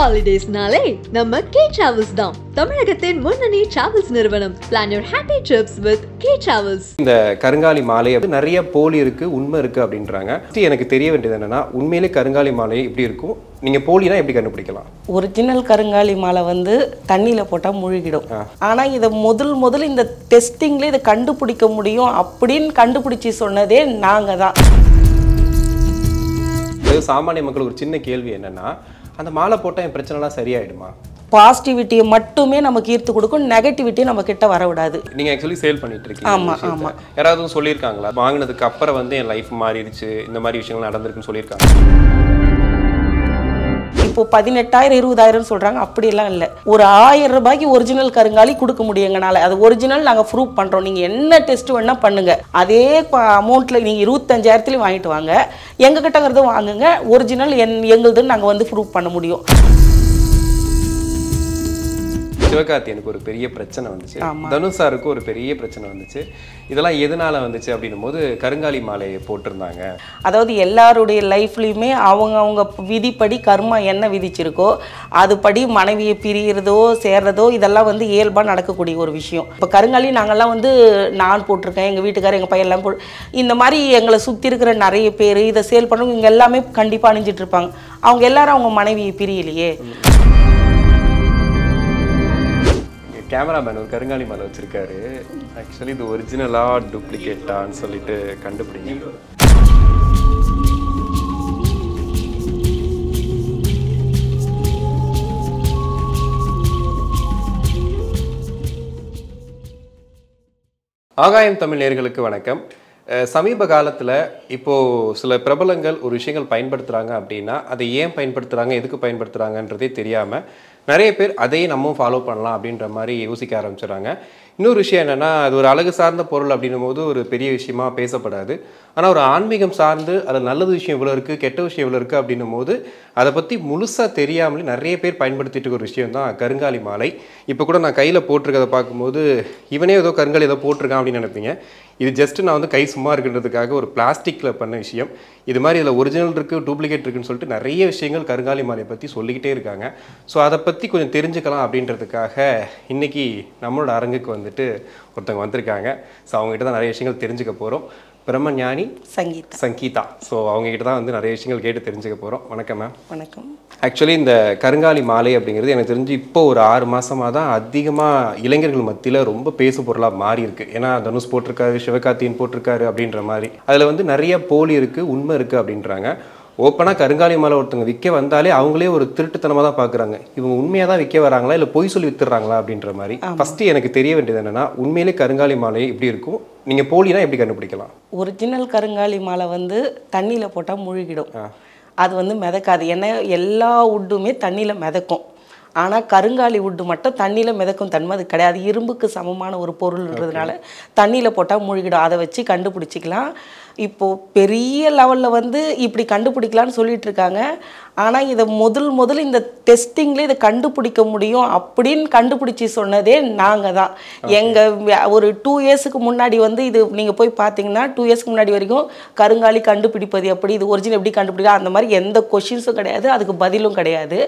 ஹாலிடேஸ்னாலே நம்ம K travels தான் தமிழகத்தின் முன்னணி டிராவல்ஸ் நிறுவனம் plan your happy trips with K travels இந்த கருங்காலி மாலை நிறைய போலி இருக்கு உண்மை இருக்கு அப்படின்றாங்க எனக்கு தெரிய வேண்டியது என்னன்னா உண்மையிலே கருங்காலி மாலை எப்படி இருக்கும் நீங்க போலினா எப்படி கண்டுபிடிக்கலாம் ஒரிஜினல் கருங்காலி மாலை வந்து தண்ணியில போட்டா முழுகிடும் ஆனா இதை முதல் முதல் இந்த டெஸ்டிங்ல இதை கண்டுபிடிக்க முடியும் அப்படின்னு கண்டுபிடிச்சு சொன்னதே நாங்க தான் சாமானிய மக்கள் ஒரு சின்ன கேள்வி என்னன்னா அந்த மாலை போட்டால் என் பிரச்சனைலாம் சரியாயிடுமா பாசிட்டிவிட்டியை மட்டுமே நமக்கு ஈர்த்து கொடுக்கும் நெகட்டிவிட்டி நம்ம கிட்ட வர நீங்கள் நீங்க ஆக்சுவலி சேல் பண்ணிட்டு இருக்கீங்க ஆமா ஆமா யாராவது சொல்லியிருக்காங்களா வாங்கினதுக்கு அப்புறம் வந்து என் லைஃப் மாறிடுச்சு இந்த மாதிரி விஷயங்கள் நடந்திருக்குன்னு சொல்லியிருக்காங்க இப்போ பதினெட்டாயிரம் இருபதாயிரம் சொல்றாங்க அப்படியெல்லாம் இல்லை ஒரு ஆயிரம் ரூபாய்க்கு ஒரிஜினல் கருங்காலி கொடுக்க முடியுங்கனால அது ஒரிஜினல் நாங்கள் ப்ரூவ் பண்ணுறோம் நீங்கள் என்ன டெஸ்ட் வேணா பண்ணுங்க அதே அமௌண்ட்டில் நீங்கள் இருபத்தஞ்சாயிரத்துலயும் வாங்கிட்டு வாங்க எங்ககிட்டங்கிறது வாங்குங்க ஒரிஜினல் என் எங்களுதுன்னு நாங்கள் வந்து ப்ரூவ் பண்ண முடியும் சிவகார்த்தியனுக்கு ஒரு பெரிய பிரச்சனை வந்துச்சு தனுஷாருக்கு ஒரு பெரிய பிரச்சனை வந்துச்சு இதெல்லாம் எதனால வந்துச்சு அப்படின்னும் போது கருங்காலி மாலையை போட்டிருந்தாங்க அதாவது எல்லாருடைய லைஃப்லையுமே அவங்க அவங்க விதிப்படி கர்மா என்ன விதிச்சிருக்கோ அதுபடி மனைவியை பிரிகிறதோ சேர்றதோ இதெல்லாம் வந்து இயல்பாக நடக்கக்கூடிய ஒரு விஷயம் இப்போ கருங்காலி நாங்கள்லாம் வந்து நான் போட்டிருக்கேன் எங்கள் வீட்டுக்காரர் எங்கள் பையன்லாம் போ இந்த மாதிரி எங்களை சுற்றி இருக்கிற நிறைய பேர் இதை சேல் பண்ணவங்க இங்கே எல்லாமே கண்டிப்பாக அணிஞ்சிட்ருப்பாங்க அவங்க எல்லாரும் அவங்க மனைவியை பிரியலையே கேமராமேன் ஒரு கருங்காலி மேலே வச்சுருக்காரு ஆக்சுவலி இது ஒரிஜினலாக டூப்ளிகேட்டான்னு சொல்லிட்டு கண்டுபிடிங்க ஆகாயம் தமிழ் நேர்களுக்கு வணக்கம் சமீப காலத்தில் இப்போது சில பிரபலங்கள் ஒரு விஷயங்கள் பயன்படுத்துகிறாங்க அப்படின்னா அதை ஏன் பயன்படுத்துகிறாங்க எதுக்கு பயன்படுத்துகிறாங்கன்றதே தெரியாமல் நிறைய பேர் அதையே நம்ம ஃபாலோ பண்ணலாம் அப்படின்ற மாதிரி யோசிக்க ஆரம்பிச்சிடுறாங்க இன்னொரு விஷயம் என்னென்னா அது ஒரு அழகு சார்ந்த பொருள் அப்படின்னும் போது ஒரு பெரிய விஷயமா பேசப்படாது ஆனால் ஒரு ஆன்மீகம் சார்ந்து அதில் நல்லது விஷயம் இவ்வளோ இருக்குது கெட்ட விஷயம் இவ்வளோ இருக்குது அப்படின்னும் போது அதை பற்றி முழுசாக தெரியாமலே நிறைய பேர் பயன்படுத்திட்டு ஒரு விஷயம் தான் கருங்காலி மாலை இப்போ கூட நான் கையில் போட்டிருக்கதை பார்க்கும்போது இவனே ஏதோ கருங்காலி ஏதோ போட்டிருக்கான் அப்படின்னு நினைப்பீங்க இது ஜஸ்ட்டு நான் வந்து கை சும்மா இருக்கின்றதுக்காக ஒரு பிளாஸ்டிக்கில் பண்ண விஷயம் இது மாதிரி இதில் ஒரிஜினல் இருக்குது டூப்ளிகேட் இருக்குன்னு சொல்லிட்டு நிறைய விஷயங்கள் கருங்காலி மாலையை பற்றி சொல்லிக்கிட்டே இருக்காங்க ஸோ அதை பற்றி கொஞ்சம் தெரிஞ்சுக்கலாம் அப்படின்றதுக்காக இன்றைக்கி நம்மளோட அரங்குக்கு வந்துட்டு ஒருத்தவங்க வந்திருக்காங்க ஸோ அவங்ககிட்ட தான் நிறைய விஷயங்கள் தெரிஞ்சுக்க போகிறோம் பிரம்மஞானி சங்கீதா சங்கீதா ஸோ அவங்ககிட்ட தான் வந்து நிறைய விஷயங்கள் கேட்டு தெரிஞ்சுக்க போகிறோம் வணக்கம் மேம் வணக்கம் ஆக்சுவலி இந்த கருங்காலி மாலை அப்படிங்கிறது எனக்கு தெரிஞ்சு இப்போ ஒரு ஆறு மாதமாக தான் அதிகமாக இளைஞர்கள் மத்தியில் ரொம்ப பேசு பொருளாக மாறி இருக்கு ஏன்னா தனுஷ் போட்டிருக்காரு சிவகார்த்தியன் போட்டிருக்காரு அப்படின்ற மாதிரி அதில் வந்து நிறைய போலி இருக்குது உண்மை இருக்குது அப்படின்றாங்க ஓப்பனாக கருங்காலி மாலை ஒருத்தவங்க விற்க வந்தாலே அவங்களே ஒரு திருட்டுத்தனமாக தான் பார்க்குறாங்க இவங்க உண்மையாக தான் விற்க வராங்களா இல்லை பொய் சொல்லி வித்துறாங்களா அப்படின்ற மாதிரி ஃபஸ்ட்டு எனக்கு தெரிய வேண்டியது என்னென்னா உண்மையிலே கருங்காலி மாலை எப்படி இருக்கும் நீங்கள் போலினா எப்படி கண்டுபிடிக்கலாம் ஒரிஜினல் கருங்காலி மாலை வந்து தண்ணியில் போட்டால் மூழ்கிடும் அது வந்து மிதக்காது ஏன்னா எல்லா உட்டுமே தண்ணியில் மிதக்கும் ஆனால் கருங்காலி உட்டு மட்டும் தண்ணியில் மிதக்கும் தன்மை அது கிடையாது இரும்புக்கு சமமான ஒரு பொருள்ன்றதுனால தண்ணியில் போட்டால் மூழ்கிடும் அதை வச்சு கண்டுபிடிச்சிக்கலாம் இப்போது பெரிய லெவலில் வந்து இப்படி கண்டுபிடிக்கலான்னு சொல்லிட்டு இருக்காங்க ஆனால் இதை முதல் முதல் இந்த டெஸ்டிங்கில் இதை கண்டுபிடிக்க முடியும் அப்படின்னு கண்டுபிடிச்சி சொன்னதே நாங்கள் தான் எங்கள் ஒரு டூ இயர்ஸுக்கு முன்னாடி வந்து இது நீங்கள் போய் பார்த்தீங்கன்னா டூ இயர்ஸ்க்கு முன்னாடி வரைக்கும் கருங்காலி கண்டுபிடிப்பது எப்படி இது ஒரிஜினல் எப்படி கண்டுபிடிக்கும் அந்த மாதிரி எந்த கொஷின்ஸும் கிடையாது அதுக்கு பதிலும் கிடையாது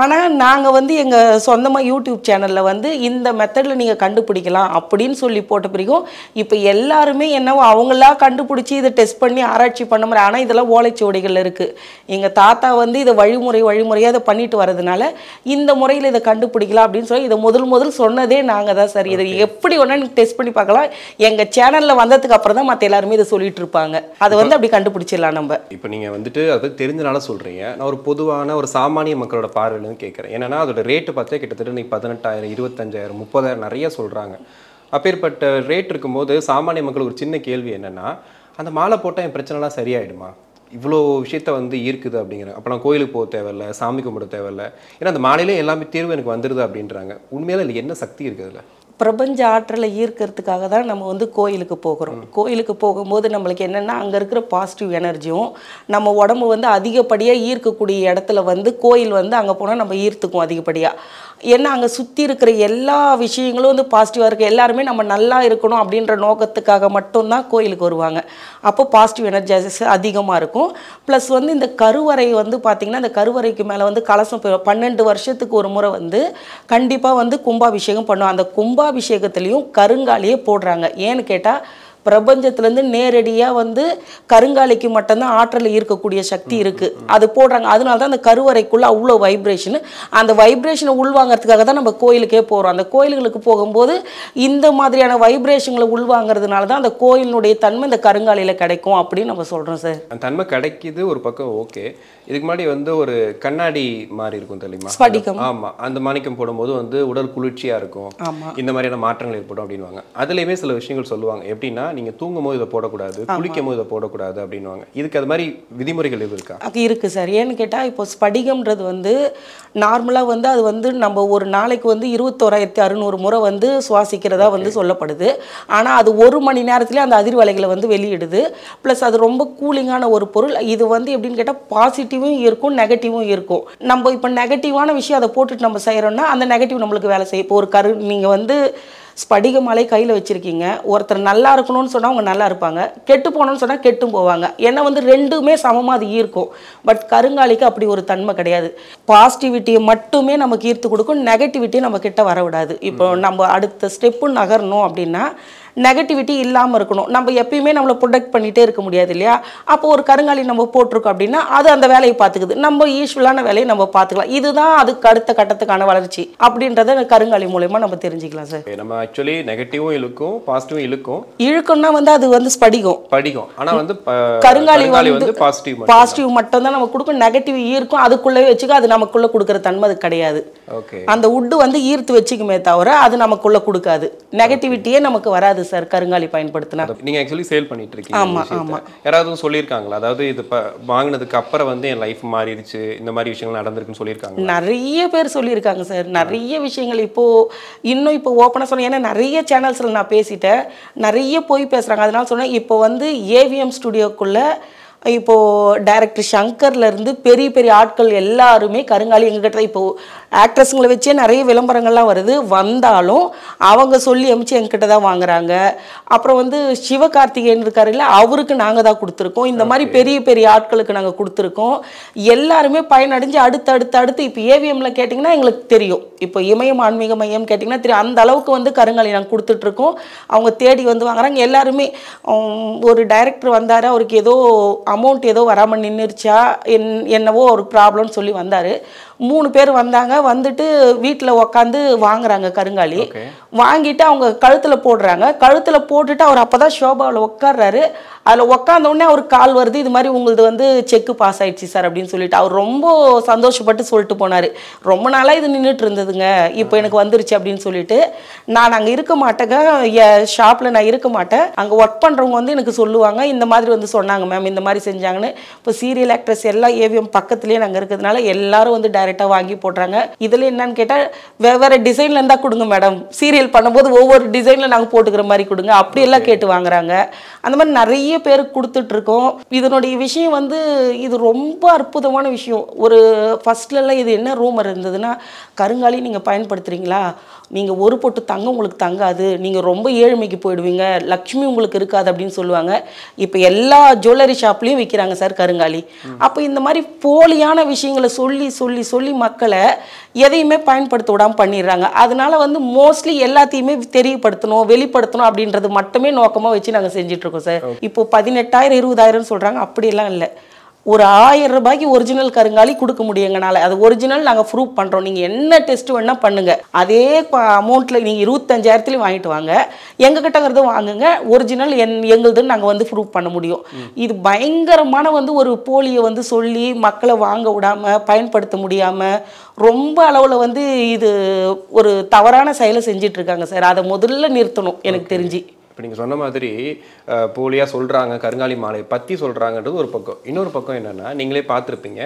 ஆனால் நாங்கள் வந்து எங்கள் சொந்தமாக யூடியூப் சேனலில் வந்து இந்த மெத்தடில் நீங்கள் கண்டுபிடிக்கலாம் அப்படின்னு சொல்லி போட்ட பிறகும் இப்போ எல்லாருமே என்னவோ அவங்களா கண்டுபிடிச்சி இதை டெஸ்ட் பண்ணி ஆராய்ச்சி பண்ண மாதிரி ஆனால் இதெல்லாம் ஓலைச்சுவடிகள் இருக்குது எங்கள் தாத்தா வந்து இதை வழிமுறை வழிமுறையாக இதை பண்ணிட்டு வரதுனால இந்த முறையில் இதை கண்டுபிடிக்கலாம் அப்படின்னு சொல்லி இதை முதல் முதல் சொன்னதே நாங்கள் தான் சார் இதை எப்படி ஒன்றா டெஸ்ட் பண்ணி பார்க்கலாம் எங்கள் சேனலில் வந்ததுக்கு அப்புறம் தான் மற்ற எல்லாருமே இதை சொல்லிட்டு இருப்பாங்க அதை வந்து அப்படி கண்டுபிடிச்சிடலாம் நம்ம இப்போ நீங்கள் வந்துட்டு அது தெரிஞ்சனால சொல்கிறீங்க நான் ஒரு பொதுவான ஒரு சாமானிய மக்களோட பார்வை ஆளுன்னு கேட்குறேன் ஏன்னா அதோட ரேட்டு பார்த்தே கிட்டத்தட்ட நீ பதினெட்டாயிரம் இருபத்தஞ்சாயிரம் முப்பதாயிரம் நிறைய சொல்கிறாங்க அப்பேற்பட்ட ரேட் இருக்கும்போது சாமானிய மக்கள் ஒரு சின்ன கேள்வி என்னென்னா அந்த மாலை போட்டால் என் பிரச்சனைலாம் சரியாயிடுமா இவ்வளோ விஷயத்த வந்து ஈர்க்குது அப்படிங்கிற அப்போ நான் கோயிலுக்கு போக தேவையில்ல சாமி கும்பிட தேவையில்லை ஏன்னா அந்த மாலையிலே எல்லாமே தீர்வு எனக்கு வந்துடுது அப்படின்றாங்க உண்மையில இல்லை என்ன சக்தி இருக்குது அதில் பிரபஞ்ச ஆற்றலை ஈர்க்கிறதுக்காக தான் நம்ம வந்து கோயிலுக்கு போகிறோம் கோயிலுக்கு போகும்போது நம்மளுக்கு என்னென்னா அங்கே இருக்கிற பாசிட்டிவ் எனர்ஜியும் நம்ம உடம்பு வந்து அதிகப்படியாக ஈர்க்கக்கூடிய இடத்துல வந்து கோயில் வந்து அங்கே போனால் நம்ம ஈர்த்துக்கும் அதிகப்படியாக ஏன்னா அங்கே சுற்றி இருக்கிற எல்லா விஷயங்களும் வந்து பாசிட்டிவாக இருக்குது எல்லாருமே நம்ம நல்லா இருக்கணும் அப்படின்ற நோக்கத்துக்காக மட்டும்தான் கோயிலுக்கு வருவாங்க அப்போ பாசிட்டிவ் எனர்ஜைஸஸ் அதிகமாக இருக்கும் ப்ளஸ் வந்து இந்த கருவறை வந்து பார்த்திங்கன்னா இந்த கருவறைக்கு மேலே வந்து கலசம் பன்னெண்டு வருஷத்துக்கு ஒரு முறை வந்து கண்டிப்பாக வந்து கும்பாபிஷேகம் பண்ணுவோம் அந்த கும்பாபிஷேகத்துலேயும் கருங்காலியே போடுறாங்க ஏன்னு கேட்டால் பிரபஞ்சத்துலேருந்து நேரடியாக வந்து கருங்காலிக்கு மட்டும்தான் ஆற்றல் ஈர்க்கக்கூடிய சக்தி இருக்குது அது போடுறாங்க அதனால தான் அந்த கருவறைக்குள்ளே அவ்வளோ வைப்ரேஷனு அந்த வைப்ரேஷனை உள்வாங்கிறதுக்காக தான் நம்ம கோயிலுக்கே போகிறோம் அந்த கோயில்களுக்கு போகும்போது இந்த மாதிரியான வைப்ரேஷன்களை உள்வாங்கிறதுனால தான் அந்த கோயிலினுடைய தன்மை இந்த கருங்காலியில் கிடைக்கும் அப்படின்னு நம்ம சொல்கிறோம் சார் அந்த தன்மை கிடைக்கிது ஒரு பக்கம் ஓகே இதுக்கு முன்னாடி வந்து ஒரு கண்ணாடி மாதிரி இருக்கும் தெரியுமா ஸ்படிகம் ஆமாம் அந்த மாணிக்கம் போடும்போது வந்து உடல் குளிர்ச்சியாக இருக்கும் இந்த மாதிரியான மாற்றங்கள் ஏற்படும் அப்படின்வாங்க அதுலேயுமே சில விஷயங்கள் சொல்லுவாங்க எப்படின்னா நீங்கள் தூங்கும் போது இதை போடக்கூடாது குளிக்கும் போது இதை போடக்கூடாது அப்படின்வாங்க இதுக்கு அது மாதிரி விதிமுறைகள் எதுவும் இருக்கா அது இருக்குது சார் ஏன்னு கேட்டால் இப்போ ஸ்படிகம்ன்றது வந்து நார்மலாக வந்து அது வந்து நம்ம ஒரு நாளைக்கு வந்து இருபத்தோராயிரத்தி அறுநூறு முறை வந்து சுவாசிக்கிறதா வந்து சொல்லப்படுது ஆனால் அது ஒரு மணி நேரத்துலேயே அந்த அதிர்வலைகளை வந்து வெளியிடுது ப்ளஸ் அது ரொம்ப கூலிங்கான ஒரு பொருள் இது வந்து எப்படின்னு கேட்டால் பாசிட்டிவும் இருக்கும் நெகட்டிவும் இருக்கும் நம்ம இப்போ நெகட்டிவான விஷயம் அதை போட்டுட்டு நம்ம செய்கிறோன்னா அந்த நெகட்டிவ் நம்மளுக்கு வேலை செய்யும் இப்போ ஒரு கரு நீங்கள் வந்து ஸ்படிகமாலை கையில் வச்சுருக்கீங்க ஒருத்தர் நல்லா இருக்கணும்னு சொன்னால் அவங்க நல்லா இருப்பாங்க கெட்டு போகணும்னு சொன்னால் கெட்டும் போவாங்க ஏன்னா வந்து ரெண்டுமே சமமாக அது ஈர்க்கும் பட் கருங்காலிக்கு அப்படி ஒரு தன்மை கிடையாது பாசிட்டிவிட்டியை மட்டுமே நமக்கு ஈர்த்து கொடுக்கும் நெகட்டிவிட்டியை நம்ம கிட்ட வரவிடாது இப்போ நம்ம அடுத்த ஸ்டெப்பு நகரணும் அப்படின்னா நெகட்டிவிட்டி இல்லாமல் இருக்கணும் நம்ம எப்பயுமே நம்மளை ப்ரொடெக்ட் பண்ணிகிட்டே இருக்க முடியாது இல்லையா அப்போ ஒரு கருங்காலி நம்ம போட்டிருக்கோம் அப்படின்னா அது அந்த வேலையை பார்த்துக்குது நம்ம யூஸ்ஃபுல்லான வேலையை நம்ம பார்த்துக்கலாம் இதுதான் அதுக்கு அடுத்த கட்டத்துக்கான வளர்ச்சி அப்படின்றத கருங்காலி மூலயமா நம்ம தெரிஞ்சுக்கலாம் சார் நம்ம ஆக்சுவலி நெகட்டிவும் இழுக்கும் பாசிட்டிவும் இழுக்கும் இழுக்கும்னா வந்து அது வந்து ஸ்படிகம் படிக்கும் ஆனால் வந்து கருங்காலி வந்து பாசிட்டிவ் பாசிட்டிவ் மட்டும் தான் நம்ம கொடுக்கும் நெகட்டிவ் ஈர்க்கும் அதுக்குள்ளே வச்சுக்க அது நமக்குள்ளே கொடுக்குற தன்மை அது கிடையாது அந்த உட்டு வந்து ஈர்த்து வச்சுக்குமே தவிர அது நமக்குள்ளே கொடுக்காது நெகட்டிவிட்டியே நமக்கு வராது சார் கருங்காலி பயன்படுத்தினா நீங்க ஆக்சுவலி சேல் பண்ணிட்டு இருக்கீங்க ஆமா ஆமா யாராவது சொல்லியிருக்காங்களா அதாவது இது வாங்கினதுக்கு அப்புறம் வந்து என் லைஃப் மாறிடுச்சு இந்த மாதிரி விஷயங்கள் நடந்திருக்குன்னு சொல்லியிருக்காங்க நிறைய பேர் சொல்லியிருக்காங்க சார் நிறைய விஷயங்கள் இப்போ இன்னும் இப்போ ஓப்பனாக சொன்னேன் ஏன்னா நிறைய சேனல்ஸில் நான் பேசிட்டேன் நிறைய போய் பேசுகிறாங்க அதனால சொன்னேன் இப்போ வந்து ஏவிஎம் ஸ்டுடியோக்குள்ளே இப்போது டேரக்டர் ஷங்கர்லேருந்து பெரிய பெரிய ஆட்கள் எல்லாருமே கருங்காலி எங்ககிட்ட இப்போது ஆக்ட்ரஸுங்களை வச்சே நிறைய விளம்பரங்கள்லாம் வருது வந்தாலும் அவங்க சொல்லி அமைச்சு எங்ககிட்ட தான் வாங்குறாங்க அப்புறம் வந்து சிவகார்த்திகேயன் இருக்காரு இல்லை அவருக்கு நாங்கள் தான் கொடுத்துருக்கோம் இந்த மாதிரி பெரிய பெரிய ஆட்களுக்கு நாங்கள் கொடுத்துருக்கோம் எல்லாருமே பயனடைஞ்சு அடுத்து அடுத்து அடுத்து இப்போ ஏவிஎம்ல கேட்டிங்கன்னா எங்களுக்கு தெரியும் இப்போ இமயம் ஆன்மீக மையம் கேட்டிங்கன்னா தெரியும் அந்த அளவுக்கு வந்து கருங்காலி நாங்கள் கொடுத்துட்ருக்கோம் அவங்க தேடி வந்து வாங்குறாங்க எல்லாருமே ஒரு டைரக்டர் வந்தார் அவருக்கு ஏதோ அமௌண்ட் ஏதோ வராமல் நின்றுச்சா என் என்னவோ ஒரு ப்ராப்ளம்னு சொல்லி வந்தார் மூணு பேர் வந்தாங்க வந்துட்டு வீட்டில் உக்காந்து வாங்குறாங்க கருங்காலி வாங்கிட்டு அவங்க கழுத்தில் போடுறாங்க கழுத்தில் போட்டுட்டு அவர் அப்போ தான் ஷோபாவில் உட்காடுறாரு அதில் உட்காந்த அவர் கால் வருது இது மாதிரி உங்களது வந்து செக்கு பாஸ் ஆயிடுச்சு சார் அப்படின்னு சொல்லிட்டு அவர் ரொம்ப சந்தோஷப்பட்டு சொல்லிட்டு போனார் ரொம்ப நாளாக இது நின்றுட்டு இருந்ததுங்க இப்போ எனக்கு வந்துருச்சு அப்படின்னு சொல்லிட்டு நான் அங்கே இருக்க மாட்டேங்க ஷாப்பில் நான் இருக்க மாட்டேன் அங்கே ஒர்க் பண்ணுறவங்க வந்து எனக்கு சொல்லுவாங்க இந்த மாதிரி வந்து சொன்னாங்க மேம் இந்த மாதிரி செஞ்சாங்கன்னு இப்போ சீரியல் ஆக்ட்ரஸ் எல்லாம் ஏவிஎம் பக்கத்துலேயே நாங்கள் இருக்கிறதுனால எல்லாரும் வந்து டேரெக்டாக வாங்கி போடுறாங்க இதில் என்னன்னு கேட்டால் வெவ்வேறு டிசைன்ல டிசைனில் இருந்தால் கொடுங்க மேடம் சீரியல் பண்ணும்போது ஒவ்வொரு டிசைனில் நாங்கள் போட்டுக்கிற மாதிரி கொடுங்க அப்படியெல்லாம் கேட்டு வாங்குறாங்க அந்த மாதிரி நிறைய பேர் கொடுத்துட்ருக்கோம் இதனுடைய விஷயம் வந்து இது ரொம்ப அற்புதமான விஷயம் ஒரு ஃபஸ்ட்லலாம் இது என்ன ரூமர் இருந்ததுன்னா கருங்காலி நீங்கள் பயன்படுத்துகிறீங்களா நீங்கள் ஒரு பொட்டு தங்கம் உங்களுக்கு தங்காது நீங்கள் ரொம்ப ஏழ்மைக்கு போயிடுவீங்க லக்ஷ்மி உங்களுக்கு இருக்காது அப்படின்னு சொல்லுவாங்க இப்போ எல்லா ஜுவல்லரி ஷாப்லேயும் விற்கிறாங்க சார் கருங்காலி அப்போ இந்த மாதிரி போலியான விஷயங்களை சொல்லி சொல்லி சொல்லி சொல்லி மக்களை எதையுமே பயன்படுத்த விடாமல் பண்ணிடுறாங்க அதனால் வந்து மோஸ்ட்லி எல்லாத்தையுமே தெரியப்படுத்தணும் வெளிப்படுத்தணும் அப்படின்றது மட்டுமே நோக்கமாக வச்சு நாங்கள் செஞ்சிட்ருக்கோம் சார் இப்போ பதினெட்டாயிரம் இருபதாயிரம்னு சொல்கிறாங்க அப்படியெல்லாம் இல்லை ஒரு ஆயிரம் ரூபாய்க்கு ஒரிஜினல் கருங்காலி கொடுக்க முடியும் எங்களால் அது ஒரிஜினல் நாங்கள் ப்ரூவ் பண்ணுறோம் நீங்கள் என்ன டெஸ்ட் வேணால் பண்ணுங்கள் அதே அமௌண்ட்டில் நீங்கள் இருபத்தஞ்சாயிரத்துலையும் வாங்கிட்டு வாங்க எங்ககிட்டங்கிறது வாங்குங்க ஒரிஜினல் என் எங்களுதுன்னு நாங்கள் வந்து ப்ரூவ் பண்ண முடியும் இது பயங்கரமான வந்து ஒரு போலியை வந்து சொல்லி மக்களை வாங்க விடாமல் பயன்படுத்த முடியாமல் ரொம்ப அளவில் வந்து இது ஒரு தவறான செயலை செஞ்சிட்ருக்காங்க சார் அதை முதல்ல நிறுத்தணும் எனக்கு தெரிஞ்சு இப்போ நீங்கள் சொன்ன மாதிரி போலியாக சொல்கிறாங்க கருங்காலி மாலை பற்றி சொல்கிறாங்கன்றது ஒரு பக்கம் இன்னொரு பக்கம் என்னென்னா நீங்களே பார்த்துருப்பீங்க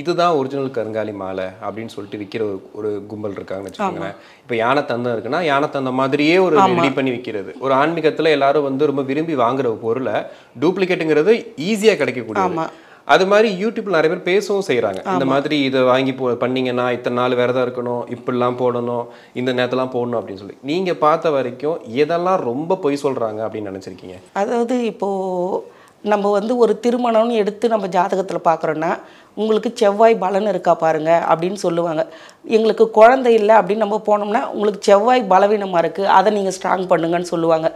இதுதான் ஒரிஜினல் கருங்காலி மாலை அப்படின்னு சொல்லிட்டு விற்கிற ஒரு ஒரு கும்பல் இருக்காங்கன்னு வச்சுக்கோங்களேன் இப்போ யானை தந்தம் இருக்குன்னா யானை தந்தம் மாதிரியே ஒரு ரெடி பண்ணி விற்கிறது ஒரு ஆன்மீகத்தில் எல்லாரும் வந்து ரொம்ப விரும்பி வாங்குற பொருளை டூப்ளிகேட்டுங்கிறது ஈஸியாக கிடைக்கக்கூடிய அது மாதிரி யூடியூப்ல நிறைய பேர் பேசவும் செய்கிறாங்க இந்த மாதிரி இதை வாங்கி போ பண்ணீங்கன்னா இத்தனை நாள் விரதம் இருக்கணும் இப்படிலாம் போடணும் இந்த நேரத்தெல்லாம் போடணும் அப்படின்னு சொல்லி நீங்கள் பார்த்த வரைக்கும் எதெல்லாம் ரொம்ப பொய் சொல்கிறாங்க அப்படின்னு நினச்சிருக்கீங்க அதாவது இப்போது நம்ம வந்து ஒரு திருமணம்னு எடுத்து நம்ம ஜாதகத்தில் பார்க்குறோன்னா உங்களுக்கு செவ்வாய் பலன் இருக்கா பாருங்கள் அப்படின்னு சொல்லுவாங்க எங்களுக்கு குழந்தை இல்லை அப்படின்னு நம்ம போனோம்னா உங்களுக்கு செவ்வாய் பலவீனமாக இருக்குது அதை நீங்கள் ஸ்ட்ராங் பண்ணுங்கன்னு சொல்லுவாங்க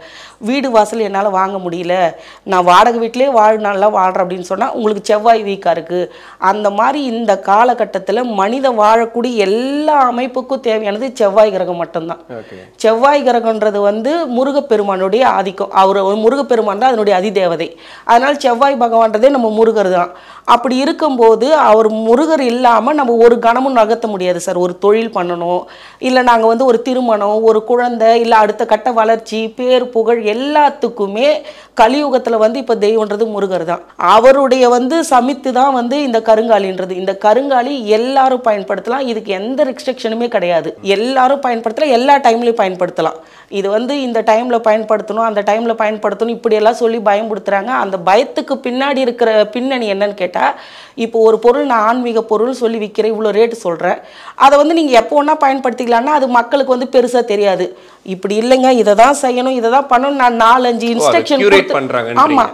வீடு வாசல் என்னால் வாங்க முடியல நான் வாடகை வீட்டிலே வாழ் நல்லா வாழ்கிறேன் அப்படின்னு சொன்னால் உங்களுக்கு செவ்வாய் வீக்காக இருக்குது அந்த மாதிரி இந்த காலகட்டத்தில் மனித வாழக்கூடிய எல்லா அமைப்புக்கும் தேவையானது செவ்வாய் கிரகம் மட்டும்தான் செவ்வாய் கிரகன்றது வந்து முருகப்பெருமானுடைய ஆதிக்கம் அவர் முருகப்பெருமான் தான் அதனுடைய அதிதேவதை அதனால் செவ்வாய் பகவான்றதே நம்ம முருகர் தான் அப்படி இருக்கும்போது அவர் முருகர் இல்லாமல் நம்ம ஒரு கணமும் நகர்த்த முடியாது சார் ஒரு தொழில் பண்ணணும் இல்லை நாங்கள் வந்து ஒரு திருமணம் ஒரு குழந்தை இல்லை அடுத்த கட்ட வளர்ச்சி பேர் புகழ் எல்லாத்துக்குமே கலியுகத்தில் வந்து இப்போ தெய்வன்றது முருகர் தான் அவருடைய வந்து சமித்து தான் வந்து இந்த கருங்காலின்றது இந்த கருங்காலி எல்லாரும் பயன்படுத்தலாம் இதுக்கு எந்த ரெஸ்ட்ரிக்ஷனுமே கிடையாது எல்லாரும் பயன்படுத்தலாம் எல்லா டைம்லையும் பயன்படுத்தலாம் இது வந்து இந்த டைமில் பயன்படுத்தணும் அந்த டைமில் பயன்படுத்தணும் இப்படியெல்லாம் சொல்லி பயம்படுத்துகிறாங்க அந்த பயத்துக்கு பின்னாடி இருக்கிற பின்னணி என்னன்னு கேட்டால் இப்போ ஒரு பொருள் நான் ஆன்மீக பொருள் சொல்லி விற்கிறேன் இவ்வளோ ரேட்டு சொல்கிறேன் அதை வந்து நீங்கள் எப்போ ஒன்றா பயன்படுத்திக்கலான்னா அது மக்களுக்கு வந்து பெருசாக தெரியாது இப்படி இல்லைங்க இதை தான் செய்யணும் இதை தான் பண்ணணும் நான் நாலஞ்சு இன்ஸ்ட்ரக்ஷன் ஆமாம்